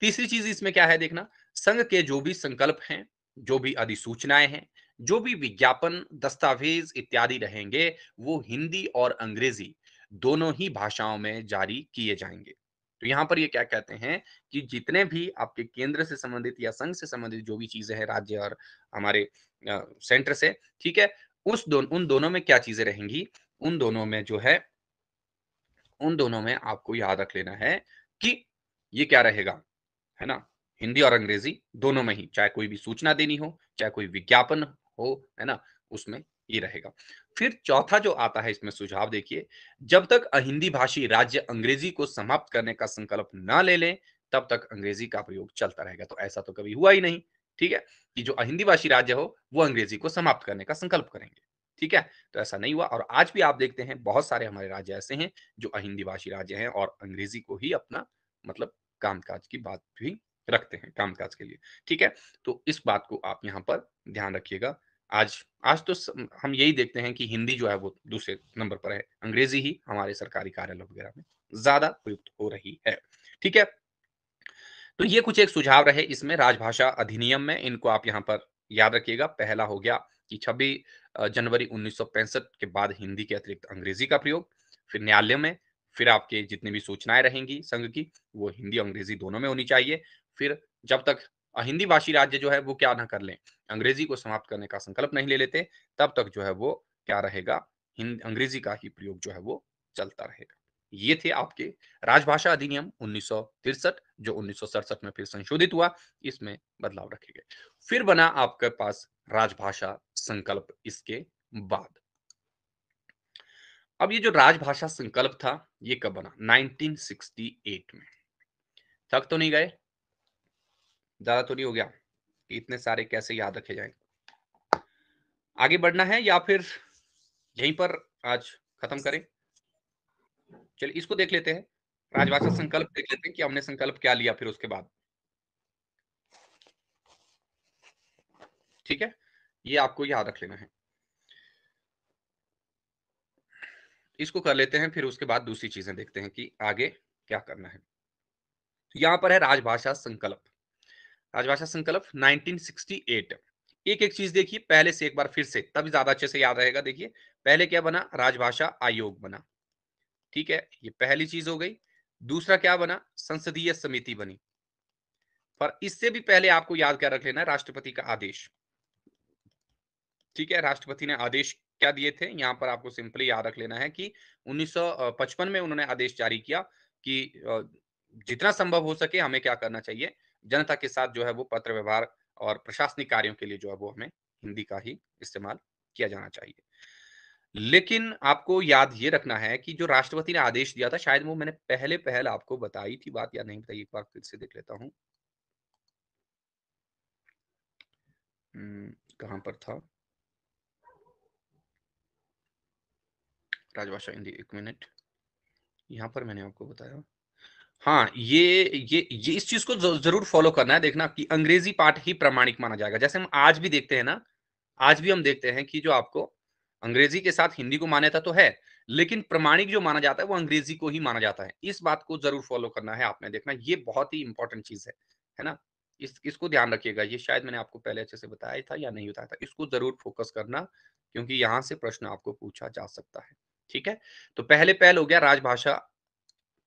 तीसरी चीज इसमें क्या है देखना संघ के जो भी संकल्प हैं जो भी अधिसूचनाएं हैं जो भी विज्ञापन दस्तावेज इत्यादि रहेंगे वो हिंदी और अंग्रेजी दोनों ही भाषाओं में जारी किए जाएंगे तो यहाँ पर ये क्या कहते हैं कि जितने भी आपके केंद्र से संबंधित या संघ से संबंधित जो भी चीजें हैं राज्य और हमारे सेंटर से ठीक है उस दो, उन दोनों में क्या चीजें रहेंगी उन दोनों में जो है उन दोनों में आपको याद रख लेना है कि ये क्या रहेगा है ना हिंदी और अंग्रेजी दोनों में ही चाहे कोई भी सूचना देनी हो चाहे कोई विज्ञापन हो है ना उसमें ये रहेगा फिर चौथा जो आता है इसमें सुझाव देखिए जब तक अहिंदी भाषी राज्य अंग्रेजी को समाप्त करने का संकल्प ना ले लें तब तक अंग्रेजी का प्रयोग चलता रहेगा तो ऐसा तो कभी हुआ ही नहीं ठीक है कि जो अहिंदी भाषी राज्य हो वो अंग्रेजी को समाप्त करने का संकल्प करेंगे ठीक है तो ऐसा नहीं हुआ और आज भी आप देखते हैं बहुत सारे हमारे राज्य ऐसे हैं जो अहिंदी भाषी राज्य हैं और अंग्रेजी को ही अपना मतलब कामकाज की बात भी रखते हैं कामकाज के लिए ठीक है तो इस बात को आप यहाँ पर ध्यान रखिएगा आज आज तो हम यही देखते हैं कि हिंदी जो है वो दूसरे नंबर पर है अंग्रेजी ही हमारे सरकारी कार्यालय वगैरह में ज्यादा प्रयुक्त हो रही है ठीक है तो ये कुछ एक सुझाव रहे इसमें राजभाषा अधिनियम में इनको आप यहाँ पर याद रखिएगा पहला हो गया कि छब्बीस जनवरी उन्नीस के बाद हिंदी के अतिरिक्त अंग्रेजी का प्रयोग फिर न्यायालय में फिर आपके जितने भी सूचनाएं रहेंगी संघ की वो हिंदी अंग्रेजी दोनों में होनी चाहिए फिर जब तक हिंदी भाषी राज्य जो है वो क्या ना कर लें अंग्रेजी को समाप्त करने का संकल्प नहीं ले लेते तब तक जो है वो क्या रहेगा अंग्रेजी का ही प्रयोग जो है वो चलता रहेगा ये थे आपके राजभाषा अधिनियम उन्नीस जो उन्नीस में फिर संशोधित हुआ इसमें बदलाव रखे गए फिर बना आपके पास राजभाषा संकल्प इसके बाद अब ये जो राजभाषा संकल्प था ये कब बना 1968 में थक तो नहीं गए ज्यादा तो नहीं हो गया कि इतने सारे कैसे याद रखे जाए आगे बढ़ना है या फिर यहीं पर आज खत्म करें चलिए इसको देख लेते हैं राजभाषा संकल्प देख लेते हैं कि हमने संकल्प क्या लिया फिर उसके बाद ठीक है ये आपको याद रख लेना है इसको कर लेते हैं फिर उसके बाद दूसरी चीजें देखते हैं कि आगे क्या करना है तो यहां पर है राजभाषा संकल्प राजभाषा संकल्प 1968 एक एक चीज देखिए पहले से एक बार फिर से तब ज्यादा अच्छे से याद रहेगा देखिए पहले क्या बना राजभाषा आयोग बना ठीक है ये पहली चीज हो गई दूसरा क्या बना संसदीय समिति बनी पर इससे भी पहले आपको याद क्या रख लेना राष्ट्रपति का आदेश ठीक है राष्ट्रपति ने आदेश क्या दिए थे यहाँ पर आपको सिंपली याद रख लेना है कि 1955 में उन्होंने आदेश जारी किया कि जितना संभव हो सके हमें क्या करना चाहिए जनता के साथ जो है वो पत्र व्यवहार और प्रशासनिक कार्यों के लिए जो है वो हमें हिंदी का ही इस्तेमाल किया जाना चाहिए लेकिन आपको याद ये रखना है कि जो राष्ट्रपति ने आदेश दिया था शायद वो मैंने पहले पहल आपको बताई थी बात या नहीं बताई एक बार फिर से देख लेता हूं हम्म, कहां पर था राजभाषा हिंदी एक मिनट यहां पर मैंने आपको बताया हाँ ये ये ये इस चीज को जरूर फॉलो करना है देखना कि अंग्रेजी पाठ ही प्रमाणिक माना जाएगा जैसे हम आज भी देखते हैं ना आज भी हम देखते हैं कि जो आपको अंग्रेजी के साथ हिंदी को मान्यता तो है लेकिन प्रमाणिक जो माना जाता है वो अंग्रेजी को ही माना जाता है इस बात को जरूर फॉलो करना है आपने देखना ये बहुत ही इंपॉर्टेंट चीज है है ना इस इसको ध्यान रखिएगा ये शायद मैंने आपको पहले अच्छे से बताया था या नहीं बताया था इसको जरूर फोकस करना क्योंकि यहाँ से प्रश्न आपको पूछा जा सकता है ठीक है तो पहले पहल हो गया राजभाषा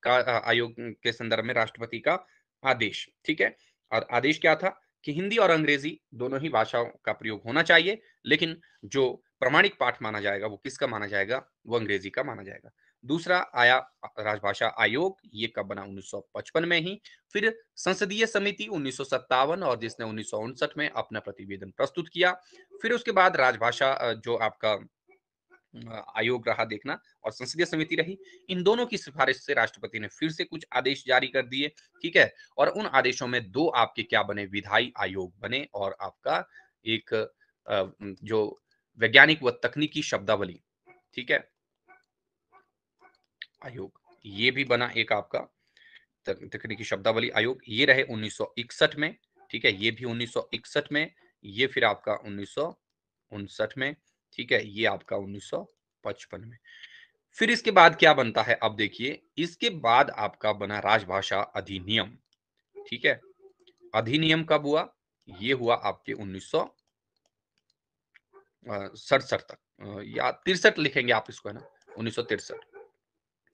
का आयोग के संदर्भ में राष्ट्रपति का आदेश ठीक है और आदेश क्या था कि हिंदी और अंग्रेजी दोनों ही भाषाओं का प्रयोग होना चाहिए लेकिन जो प्रमाणिक पाठ माना जाएगा वो किसका माना जाएगा वो अंग्रेजी का माना जाएगा दूसरा आया राजभाषा आयोग ये कब बना 1955 में ही फिर संसदीय समिति उन्नीस और जिसने उन्नीस में अपना प्रतिवेदन प्रस्तुत किया फिर उसके बाद राजभाषा जो आपका आयोग रहा देखना और संसदीय समिति रही इन दोनों की सिफारिश से राष्ट्रपति ने फिर से कुछ आदेश जारी कर दिए ठीक है और उन आदेशों में दो आपके क्या बने विधायी आयोग बने और आपका एक जो वैज्ञानिक व तकनीकी शब्दावली ठीक है आयोग ये भी बना एक आपका तकनीकी शब्दावली आयोग ये रहे 1961 में ठीक है ये भी 1961 में ये फिर आपका उन्नीस में ठीक है ये आपका 1955 में फिर इसके बाद क्या बनता है अब देखिए इसके बाद आपका बना राजभाषा अधिनियम ठीक है अधिनियम कब हुआ ये हुआ आपके उन्नीस सौ सड़सठ तक या तिरसठ लिखेंगे आप इसको है ना उन्नीस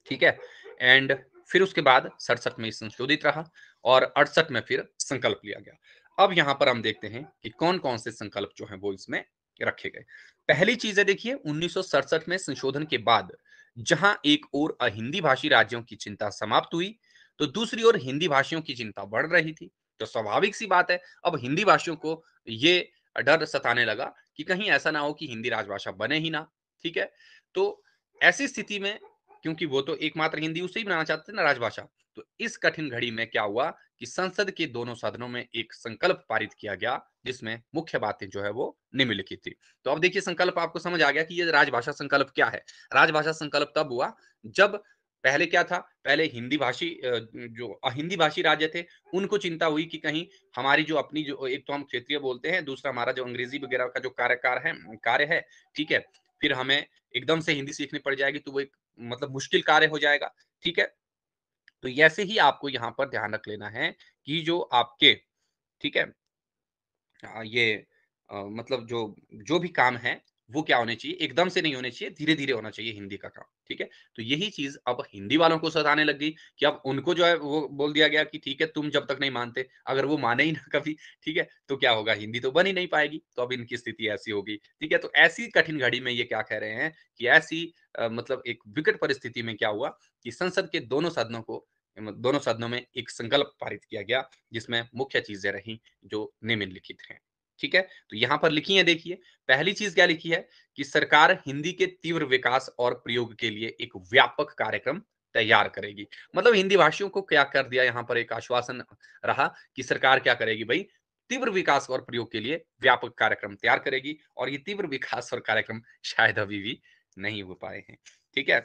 ठीक है एंड फिर उसके बाद सड़सठ में संशोधित रहा और अड़सठ में फिर संकल्प लिया गया अब यहां पर हम देखते हैं कि कौन कौन से संकल्प जो है वो इसमें रखे गए पहली चीज है देखिए उन्नीस में संशोधन के बाद जहां एक ओर अहिंदी भाषी राज्यों की चिंता समाप्त हुई तो दूसरी ओर हिंदी भाषियों की चिंता बढ़ रही थी तो स्वाभाविक सी बात है अब हिंदी भाषियों को ये डर सताने लगा कि कहीं ऐसा ना हो कि हिंदी राजभाषा बने ही ना ठीक है तो ऐसी स्थिति में क्योंकि वो तो एकमात्र हिंदी उसे ही बनाना चाहते थे ना राजभाषा तो इस कठिन घड़ी में क्या हुआ कि संसद के दोनों सदनों में एक संकल्प पारित किया गया जिसमें मुख्य बातें जो है वो निम्नलिखित थी तो अब देखिए संकल्प आपको समझ आ गया कि ये राजभाषा संकल्प क्या है राजभाषा संकल्प तब हुआ जब पहले क्या था पहले हिंदी भाषी जो हिंदी भाषी राज्य थे उनको चिंता हुई कि कहीं हमारी जो अपनी जो एक तो हम क्षेत्रीय बोलते हैं दूसरा हमारा जो अंग्रेजी वगैरह का जो कार्यकार है कार्य है ठीक है फिर हमें एकदम से हिंदी सीखनी पड़ जाएगी तो वो एक मतलब मुश्किल कार्य हो जाएगा ठीक है तो ऐसे ही आपको यहाँ पर ध्यान रख लेना है कि जो आपके ठीक है ये आ, मतलब जो जो भी काम है वो क्या होने चाहिए एकदम से नहीं होने चाहिए धीरे धीरे होना चाहिए हिंदी का काम ठीक है तो यही चीज अब हिंदी वालों को सताने लग गई कि अब उनको जो है वो बोल दिया गया कि ठीक है तुम जब तक नहीं मानते अगर वो माने ही ना कभी ठीक है तो क्या होगा हिंदी तो बन ही नहीं पाएगी तो अब इनकी स्थिति ऐसी होगी ठीक है तो ऐसी कठिन घड़ी में ये क्या कह रहे हैं कि ऐसी मतलब एक विकट परिस्थिति में क्या हुआ कि संसद के दोनों सदनों को दोनों सदनों में एक संकल्प पारित किया गया जिसमें मुख्य चीजें रही जो निम्नलिखित हैं ठीक है तो यहां पर लिखी है देखिए पहली चीज क्या लिखी है कि सरकार हिंदी के तीव्र विकास और प्रयोग के लिए एक व्यापक कार्यक्रम तैयार करेगी मतलब हिंदी भाषियों को क्या कर दिया यहाँ पर एक आश्वासन रहा कि सरकार क्या करेगी भाई तीव्र विकास और प्रयोग के लिए व्यापक कार्यक्रम तैयार करेगी और ये तीव्र विकास और कार्यक्रम शायद अभी भी नहीं हो पाए हैं ठीक है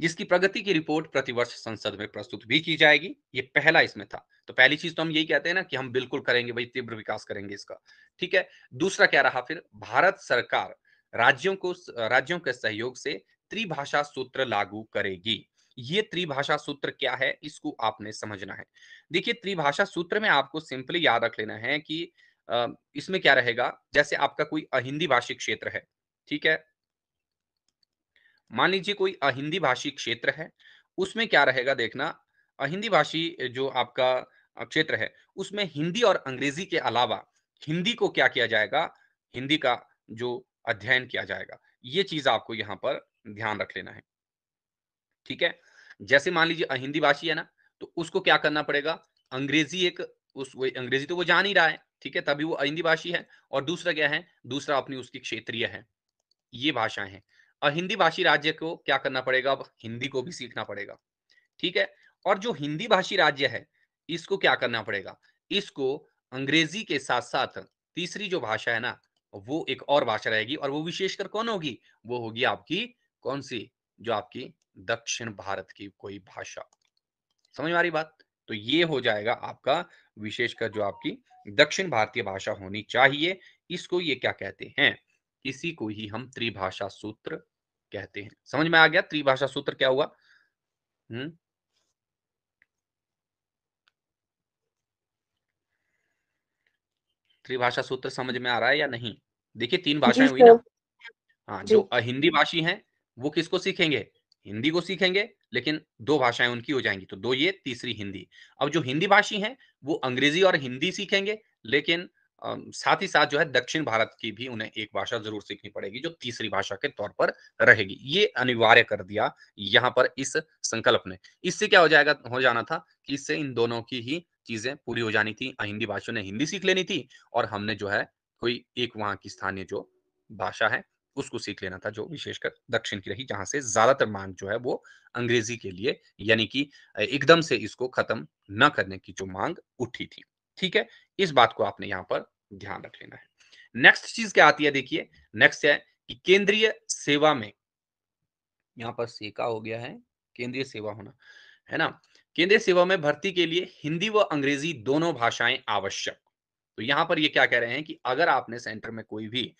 जिसकी प्रगति की रिपोर्ट प्रतिवर्ष संसद में प्रस्तुत भी की जाएगी ये पहला इसमें था तो पहली चीज तो हम यही कहते हैं ना कि हम बिल्कुल करेंगे भाई तीव्र विकास करेंगे इसका ठीक है दूसरा क्या रहा फिर भारत सरकार राज्यों को राज्यों के सहयोग से त्रिभाषा सूत्र लागू करेगी ये त्रिभाषा सूत्र क्या है इसको आपने समझना है देखिए त्रिभाषा सूत्र में आपको सिंपली याद रख लेना है कि इसमें क्या रहेगा जैसे आपका कोई अहिंदी भाषी क्षेत्र है ठीक है मान लीजिए कोई अहिंदी भाषी क्षेत्र है उसमें क्या रहेगा देखना अहिंदी भाषी जो आपका क्षेत्र है उसमें हिंदी और अंग्रेजी के अलावा हिंदी को क्या किया जाएगा हिंदी का जो अध्ययन किया जाएगा ये चीज आपको यहाँ पर ध्यान रख लेना है ठीक है जैसे मान लीजिए अहिंदी भाषी है ना तो उसको क्या करना पड़ेगा अंग्रेजी एक उस वो अंग्रेजी तो वो जान ही रहा है ठीक है तभी वो अहिंदी भाषी है और दूसरा क्या है दूसरा अपनी उसकी क्षेत्रीय है ये भाषाएं हैं और हिंदी भाषी राज्य को क्या करना पड़ेगा अब हिंदी को भी सीखना पड़ेगा ठीक है और जो हिंदी भाषी राज्य है इसको क्या करना पड़ेगा इसको अंग्रेजी के साथ साथ तीसरी जो भाषा है ना वो एक और भाषा रहेगी और वो विशेषकर कौन होगी वो होगी आपकी कौन सी जो आपकी दक्षिण भारत की कोई भाषा समझ में आ रही बात तो ये हो जाएगा आपका विशेषकर जो आपकी दक्षिण भारतीय भाषा होनी चाहिए इसको ये क्या कहते हैं इसी को ही हम त्रिभाषा सूत्र कहते हैं समझ में आ गया त्रिभाषा सूत्र क्या हुआ हम्म त्रिभाषा सूत्र समझ में आ रहा है या नहीं देखिए तीन भाषाएं हुई ना हाँ जो हिंदी भाषी हैं वो किसको सीखेंगे हिंदी को सीखेंगे लेकिन दो भाषाएं उनकी हो जाएंगी तो दो ये तीसरी हिंदी अब जो हिंदी भाषी हैं वो अंग्रेजी और हिंदी सीखेंगे लेकिन साथ ही साथ जो है दक्षिण भारत की भी उन्हें एक भाषा जरूर सीखनी पड़ेगी जो तीसरी भाषा के तौर पर रहेगी ये अनिवार्य कर दिया यहाँ पर इस संकल्प ने इससे क्या हो जाएगा हो जाना था कि इससे इन दोनों की ही चीजें पूरी हो जानी थी हिंदी भाषा ने हिंदी सीख लेनी थी और हमने जो है कोई एक वहां की स्थानीय जो भाषा है उसको सीख लेना था जो विशेषकर दक्षिण की रही जहां से ज्यादातर मांग जो है वो अंग्रेजी के लिए यानी कि एकदम से इसको खत्म न करने की जो मांग उठी थी ठीक है इस बात को आपने यहाँ पर ध्यान रख लेना है नेक्स्ट चीज क्या आती है देखिए नेक्स्ट है कि केंद्रीय सेवा में यहाँ पर सेका हो गया है केंद्रीय सेवा होना है ना केंद्रीय सेवा में भर्ती के लिए हिंदी व अंग्रेजी दोनों भाषाएं आवश्यक तो यहाँ पर ये क्या कह रहे हैं कि अगर आपने सेंटर में कोई भी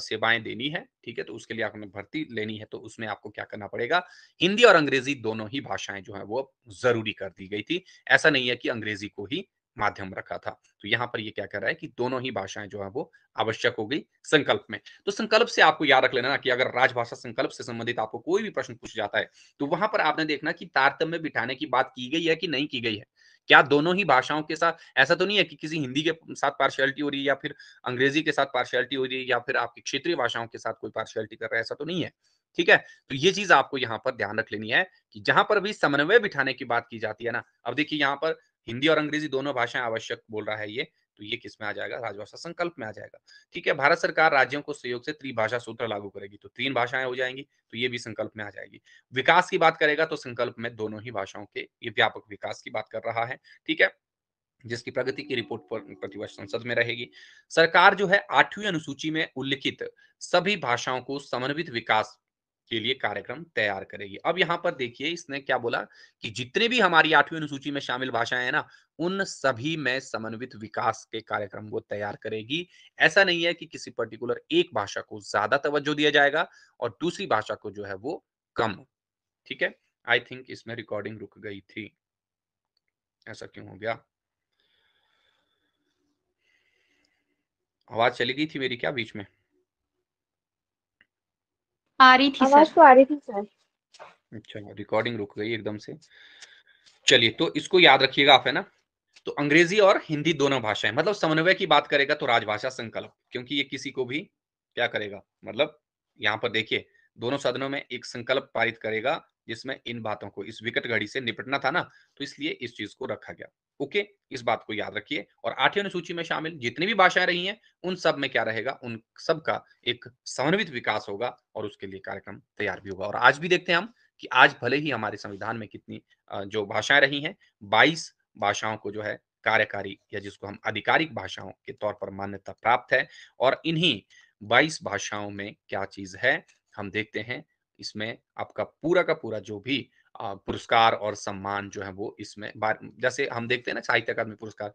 सेवाएं देनी है ठीक है तो उसके लिए आपने भर्ती लेनी है तो उसमें आपको क्या करना पड़ेगा हिंदी और अंग्रेजी दोनों ही भाषाएं जो है वो जरूरी कर दी गई थी ऐसा नहीं है कि अंग्रेजी को ही माध्यम रखा था तो यहाँ पर ये क्या कर रहा है कि दोनों ही भाषाएं जो है वो आवश्यक हो गई संकल्प में तो संकल्प से आपको याद रख लेना कि अगर राजभाषा संकल्प से संबंधित आपको कोई भी प्रश्न पूछ जाता है तो वहां पर आपने देखना कि तारतम्य बिठाने की बात की गई है कि नहीं की गई है क्या दोनों ही भाषाओं के साथ ऐसा तो नहीं है कि किसी हिंदी के साथ पार्शियलिटी हो रही है या फिर अंग्रेजी के साथ पार्शियलिटी हो रही है या फिर आपकी क्षेत्रीय भाषाओं के साथ कोई पार्शियलिटी कर रहा है ऐसा तो नहीं है ठीक है तो ये चीज आपको यहाँ पर ध्यान रख लेनी है कि जहां पर भी समन्वय बिठाने की बात की जाती है ना अब देखिए यहाँ पर हिंदी और अंग्रेजी दोनों भाषाएं आवश्यक बोल रहा है ये तो ये किस में आ जाएगा राजभाषा संकल्प में आ जाएगा ठीक है भारत सरकार राज्यों को सहयोग से त्रिभाषा सूत्र लागू करेगी तो तीन भाषाएं हो जाएंगी तो ये भी संकल्प में आ जाएगी विकास की बात करेगा तो संकल्प में दोनों ही भाषाओं के ये व्यापक विकास की बात कर रहा है ठीक है जिसकी प्रगति की रिपोर्ट पर प्रतिवर्ष संसद में रहेगी सरकार जो है आठवीं अनुसूची में उल्लिखित सभी भाषाओं को समन्वित विकास के लिए कार्यक्रम तैयार करेगी अब यहाँ पर देखिए इसने क्या बोला कि जितने भी हमारी आठवीं अनुसूची में शामिल भाषाएं हैं ना उन सभी में समन्वित विकास के कार्यक्रम को तैयार करेगी ऐसा नहीं है कि किसी पर्टिकुलर एक भाषा को ज्यादा तवज्जो दिया जाएगा और दूसरी भाषा को जो है वो कम ठीक है आई थिंक इसमें रिकॉर्डिंग रुक गई थी ऐसा क्यों हो गया आवाज चली गई थी मेरी क्या बीच में आ रही थी आवाज तो आ रही थी सर अच्छा रिकॉर्डिंग रुक गई एकदम से चलिए तो इसको याद रखिएगा आप है ना तो अंग्रेजी और हिंदी दोनों भाषाएं मतलब समन्वय की बात करेगा तो राजभाषा संकल्प क्योंकि ये किसी को भी क्या करेगा मतलब यहाँ पर देखिए दोनों सदनों में एक संकल्प पारित करेगा जिसमें इन बातों को इस विकट घड़ी से निपटना था ना तो इसलिए इस चीज को रखा गया ओके इस बात को याद रखिए और आठवीं अनुसूची में शामिल जितनी भी भाषाएं रही हैं उन सब में क्या रहेगा उन सब का एक समन्वित विकास होगा और उसके लिए कार्यक्रम तैयार भी होगा और आज भी देखते हैं हम कि आज भले ही हमारे संविधान में कितनी जो भाषाएं रही हैं बाईस भाषाओं को जो है कार्यकारी या जिसको हम आधिकारिक भाषाओं के तौर पर मान्यता प्राप्त है और इन्हीं 22 भाषाओं में क्या चीज है हम देखते हैं इसमें आपका पूरा का पूरा जो भी पुरस्कार और सम्मान जो है वो इसमें बार जैसे हम देखते हैं ना साहित्य अकादमी पुरस्कार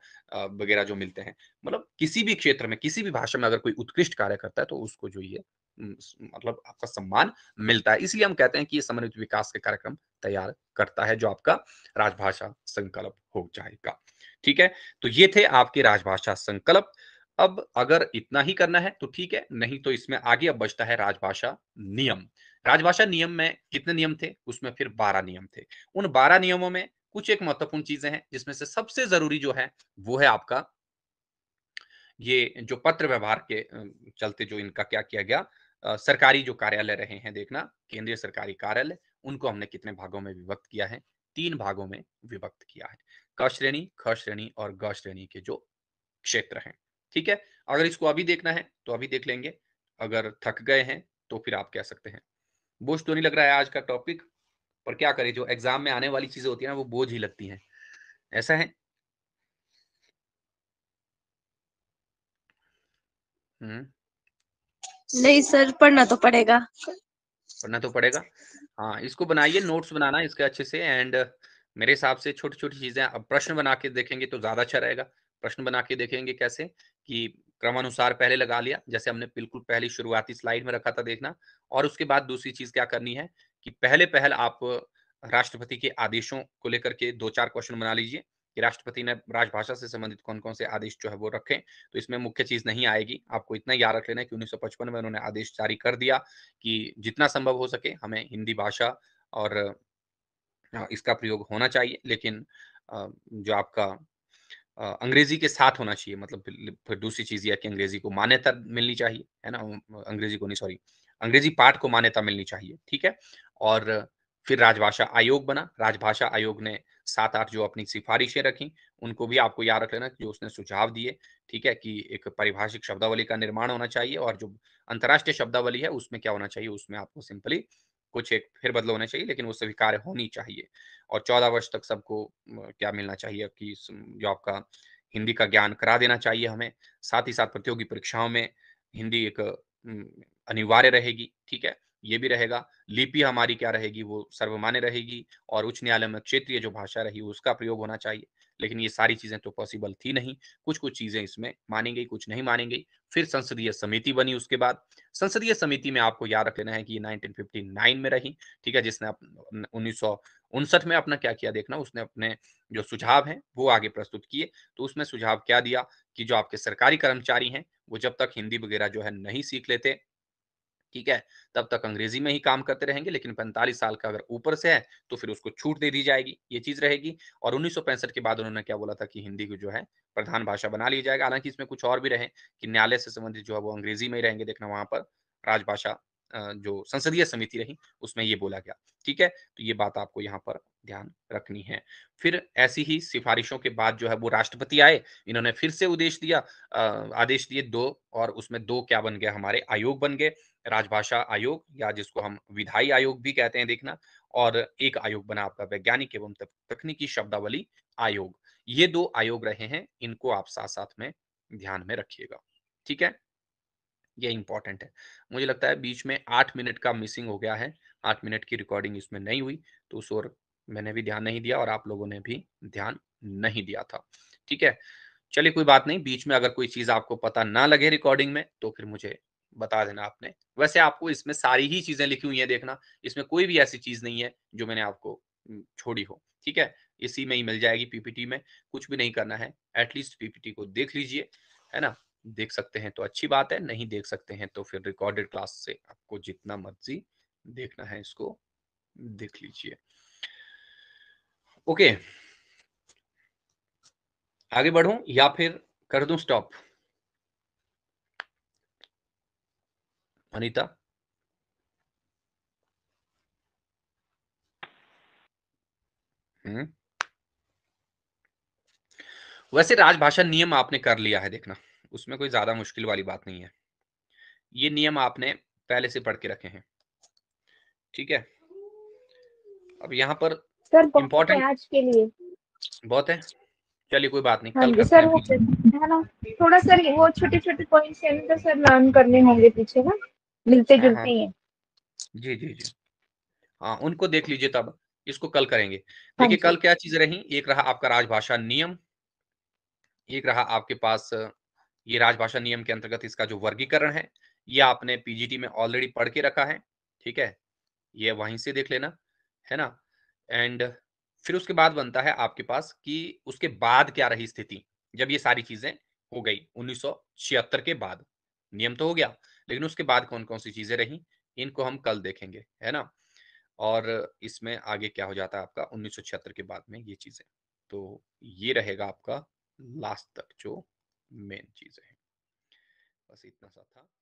वगैरह जो मिलते हैं मतलब किसी भी क्षेत्र में किसी भी भाषा में अगर कोई उत्कृष्ट कार्य करता है तो उसको जो ये मतलब आपका सम्मान मिलता है इसलिए हम कहते हैं कि ये समन्वित विकास के कार्यक्रम तैयार करता है जो आपका राजभाषा संकल्प हो जाएगा ठीक है तो ये थे आपके राजभाषा संकल्प अब अगर इतना ही करना है तो ठीक है नहीं तो इसमें आगे अब बचता है राजभाषा नियम राजभाषा नियम में कितने नियम थे उसमें फिर बारह नियम थे उन बारह नियमों में कुछ एक महत्वपूर्ण चीजें हैं जिसमें से सबसे जरूरी जो है वो है आपका ये जो पत्र व्यवहार के चलते जो इनका क्या किया गया आ, सरकारी जो कार्यालय रहे हैं देखना केंद्रीय सरकारी कार्यालय उनको हमने कितने भागों में विभक्त किया है तीन भागों में विभक्त किया है क श्रेणी ख श्रेणी और ग श्रेणी के जो क्षेत्र हैं ठीक है अगर इसको अभी देखना है तो अभी देख लेंगे अगर थक गए हैं तो फिर आप कह सकते हैं बोझ तो नहीं लग रहा है आज का टॉपिक पर क्या करें जो एग्जाम में आने वाली चीजें होती है ना वो बोझ ही लगती है ऐसा है हम्म। नहीं सर पढ़ना तो पड़ेगा पढ़ना तो पड़ेगा हाँ इसको बनाइए नोट्स बनाना इसके अच्छे से एंड मेरे हिसाब से छोटी छोटी चीजें अब प्रश्न बना के देखेंगे तो ज्यादा अच्छा रहेगा प्रश्न बना के देखेंगे कैसे कि क्रमानुसार पहले लगा लिया जैसे हमने बिल्कुल पहली शुरुआती स्लाइड में रखा था देखना और उसके बाद दूसरी चीज क्या करनी है कि पहले पहल आप राष्ट्रपति के आदेशों को लेकर के दो चार क्वेश्चन बना लीजिए कि राष्ट्रपति ने राजभाषा से संबंधित कौन कौन से आदेश जो है वो रखें तो इसमें मुख्य चीज नहीं आएगी आपको इतना याद रख लेना है कि 1955 में उन्होंने आदेश जारी कर दिया कि जितना संभव हो सके हमें हिंदी भाषा और हाँ, इसका प्रयोग होना चाहिए लेकिन जो आपका अंग्रेजी के साथ होना चाहिए मतलब फिर दूसरी चीज यह कि अंग्रेजी को मान्यता मिलनी चाहिए है ना अंग्रेजी को नहीं सॉरी अंग्रेजी पाठ को मान्यता मिलनी चाहिए ठीक है और फिर राजभाषा आयोग बना राजभाषा आयोग ने सात आठ जो अपनी सिफारिशें रखी उनको भी आपको याद रख लेना जो उसने सुझाव दिए ठीक है कि एक परिभाषिक शब्दावली का निर्माण होना चाहिए और जो अंतर्राष्ट्रीय शब्दावली है उसमें क्या होना चाहिए उसमें आपको सिंपली कुछ एक फिर बदल होने चाहिए लेकिन वो स्वीकार होनी चाहिए और चौदह वर्ष तक सबको क्या मिलना चाहिए कि जो आपका हिंदी का ज्ञान करा देना चाहिए हमें साथ ही साथ प्रतियोगी परीक्षाओं में हिंदी एक अनिवार्य रहेगी ठीक है ये भी रहेगा लिपि हमारी क्या रहेगी वो सर्वमान्य रहेगी और उच्च न्यायालय में क्षेत्रीय जो भाषा रही उसका प्रयोग होना चाहिए लेकिन ये सारी चीजें तो पॉसिबल थी नहीं कुछ कुछ चीजें इसमें मानी गई कुछ नहीं मानी गई फिर संसदीय समिति बनी उसके बाद संसदीय समिति में आपको याद रख लेना है कि ये 1959 में रही ठीक है जिसने उन्नीस उनसठ में अपना क्या किया देखना उसने अपने जो सुझाव हैं वो आगे प्रस्तुत किए तो उसमें सुझाव क्या दिया कि जो आपके सरकारी कर्मचारी हैं वो जब तक हिंदी वगैरह जो है नहीं सीख लेते ठीक है तब तक अंग्रेजी में ही काम करते रहेंगे लेकिन 45 साल का अगर ऊपर से है तो फिर उसको छूट दे दी जाएगी ये चीज रहेगी और उन्नीस के बाद उन्होंने क्या बोला था कि हिंदी को जो है प्रधान भाषा बना लिया जाएगा हालांकि इसमें कुछ और भी रहे कि न्यायालय से संबंधित जो है वो अंग्रेजी में ही रहेंगे देखना वहां पर राजभाषा जो संसदीय समिति रही उसमें ये बोला गया ठीक है तो ये बात आपको यहाँ पर ध्यान रखनी है फिर ऐसी ही सिफारिशों के बाद जो है वो राष्ट्रपति आए इन्होंने फिर से उद्देश्य दिया आदेश दिए दो और उसमें दो क्या बन गए हमारे आयोग बन गए राजभाषा आयोग या जिसको हम विधायी आयोग भी कहते हैं देखना और एक आयोग बना आपका वैज्ञानिक एवं तकनीकी शब्दावली आयोग ये दो आयोग रहे हैं इनको आप साथ साथ में ध्यान में रखिएगा ठीक है ये इंपॉर्टेंट है मुझे लगता है बीच में आठ मिनट का मिसिंग हो गया है आठ मिनट की रिकॉर्डिंग इसमें नहीं हुई तो उस और मैंने भी ध्यान नहीं दिया और आप लोगों ने भी ध्यान नहीं दिया था ठीक है चलिए कोई बात नहीं बीच में अगर कोई चीज आपको पता ना लगे रिकॉर्डिंग में तो फिर मुझे बता देना आपने वैसे आपको इसमें सारी ही चीजें लिखी हुई है देखना इसमें कोई भी ऐसी चीज नहीं है जो मैंने आपको छोड़ी हो ठीक है इसी में ही मिल जाएगी पीपीटी में कुछ भी नहीं करना है एटलीस्ट पीपीटी को देख लीजिए है ना देख सकते हैं तो अच्छी बात है नहीं देख सकते हैं तो फिर रिकॉर्डेड क्लास से आपको जितना मर्जी देखना है इसको देख लीजिए ओके आगे बढ़ू या फिर कर दू स्टॉप अनीता हम्म। वैसे राजभाषा नियम आपने कर लिया है देखना उसमें कोई ज़्यादा मुश्किल वाली बात नहीं है ये नियम आपने पहले से पढ़ के रखे हैं ठीक है अब यहाँ पर इम्पोर्टेंट आज के लिए बहुत है चलिए कोई बात नहीं हाँ कल सर वो ना थोड़ा सर वो छोटे छोटे पॉइंट्स हैं तो सर लर्न करने होंगे पीछे ना मिलते हाँ, जुलते हाँ, हैं जी जी जी हाँ उनको देख लीजिए तब इसको कल करेंगे हाँ देखिए कल क्या चीज रही एक रहा आपका राजभाषा नियम एक रहा आपके पास ये राजभाषा नियम के अंतर्गत इसका जो वर्गीकरण है ये आपने पीजीटी में ऑलरेडी पढ़ के रखा है ठीक है ये वहीं से देख लेना है ना एंड फिर उसके बाद बनता है आपके पास कि उसके बाद क्या रही स्थिति जब ये सारी चीजें हो गई उन्नीस के बाद नियम तो हो गया लेकिन उसके बाद कौन कौन सी चीजें रही इनको हम कल देखेंगे है ना और इसमें आगे क्या हो जाता है आपका उन्नीस के बाद में ये चीजें तो ये रहेगा आपका लास्ट तक जो मेन चीज़ें हैं बस इतना सा था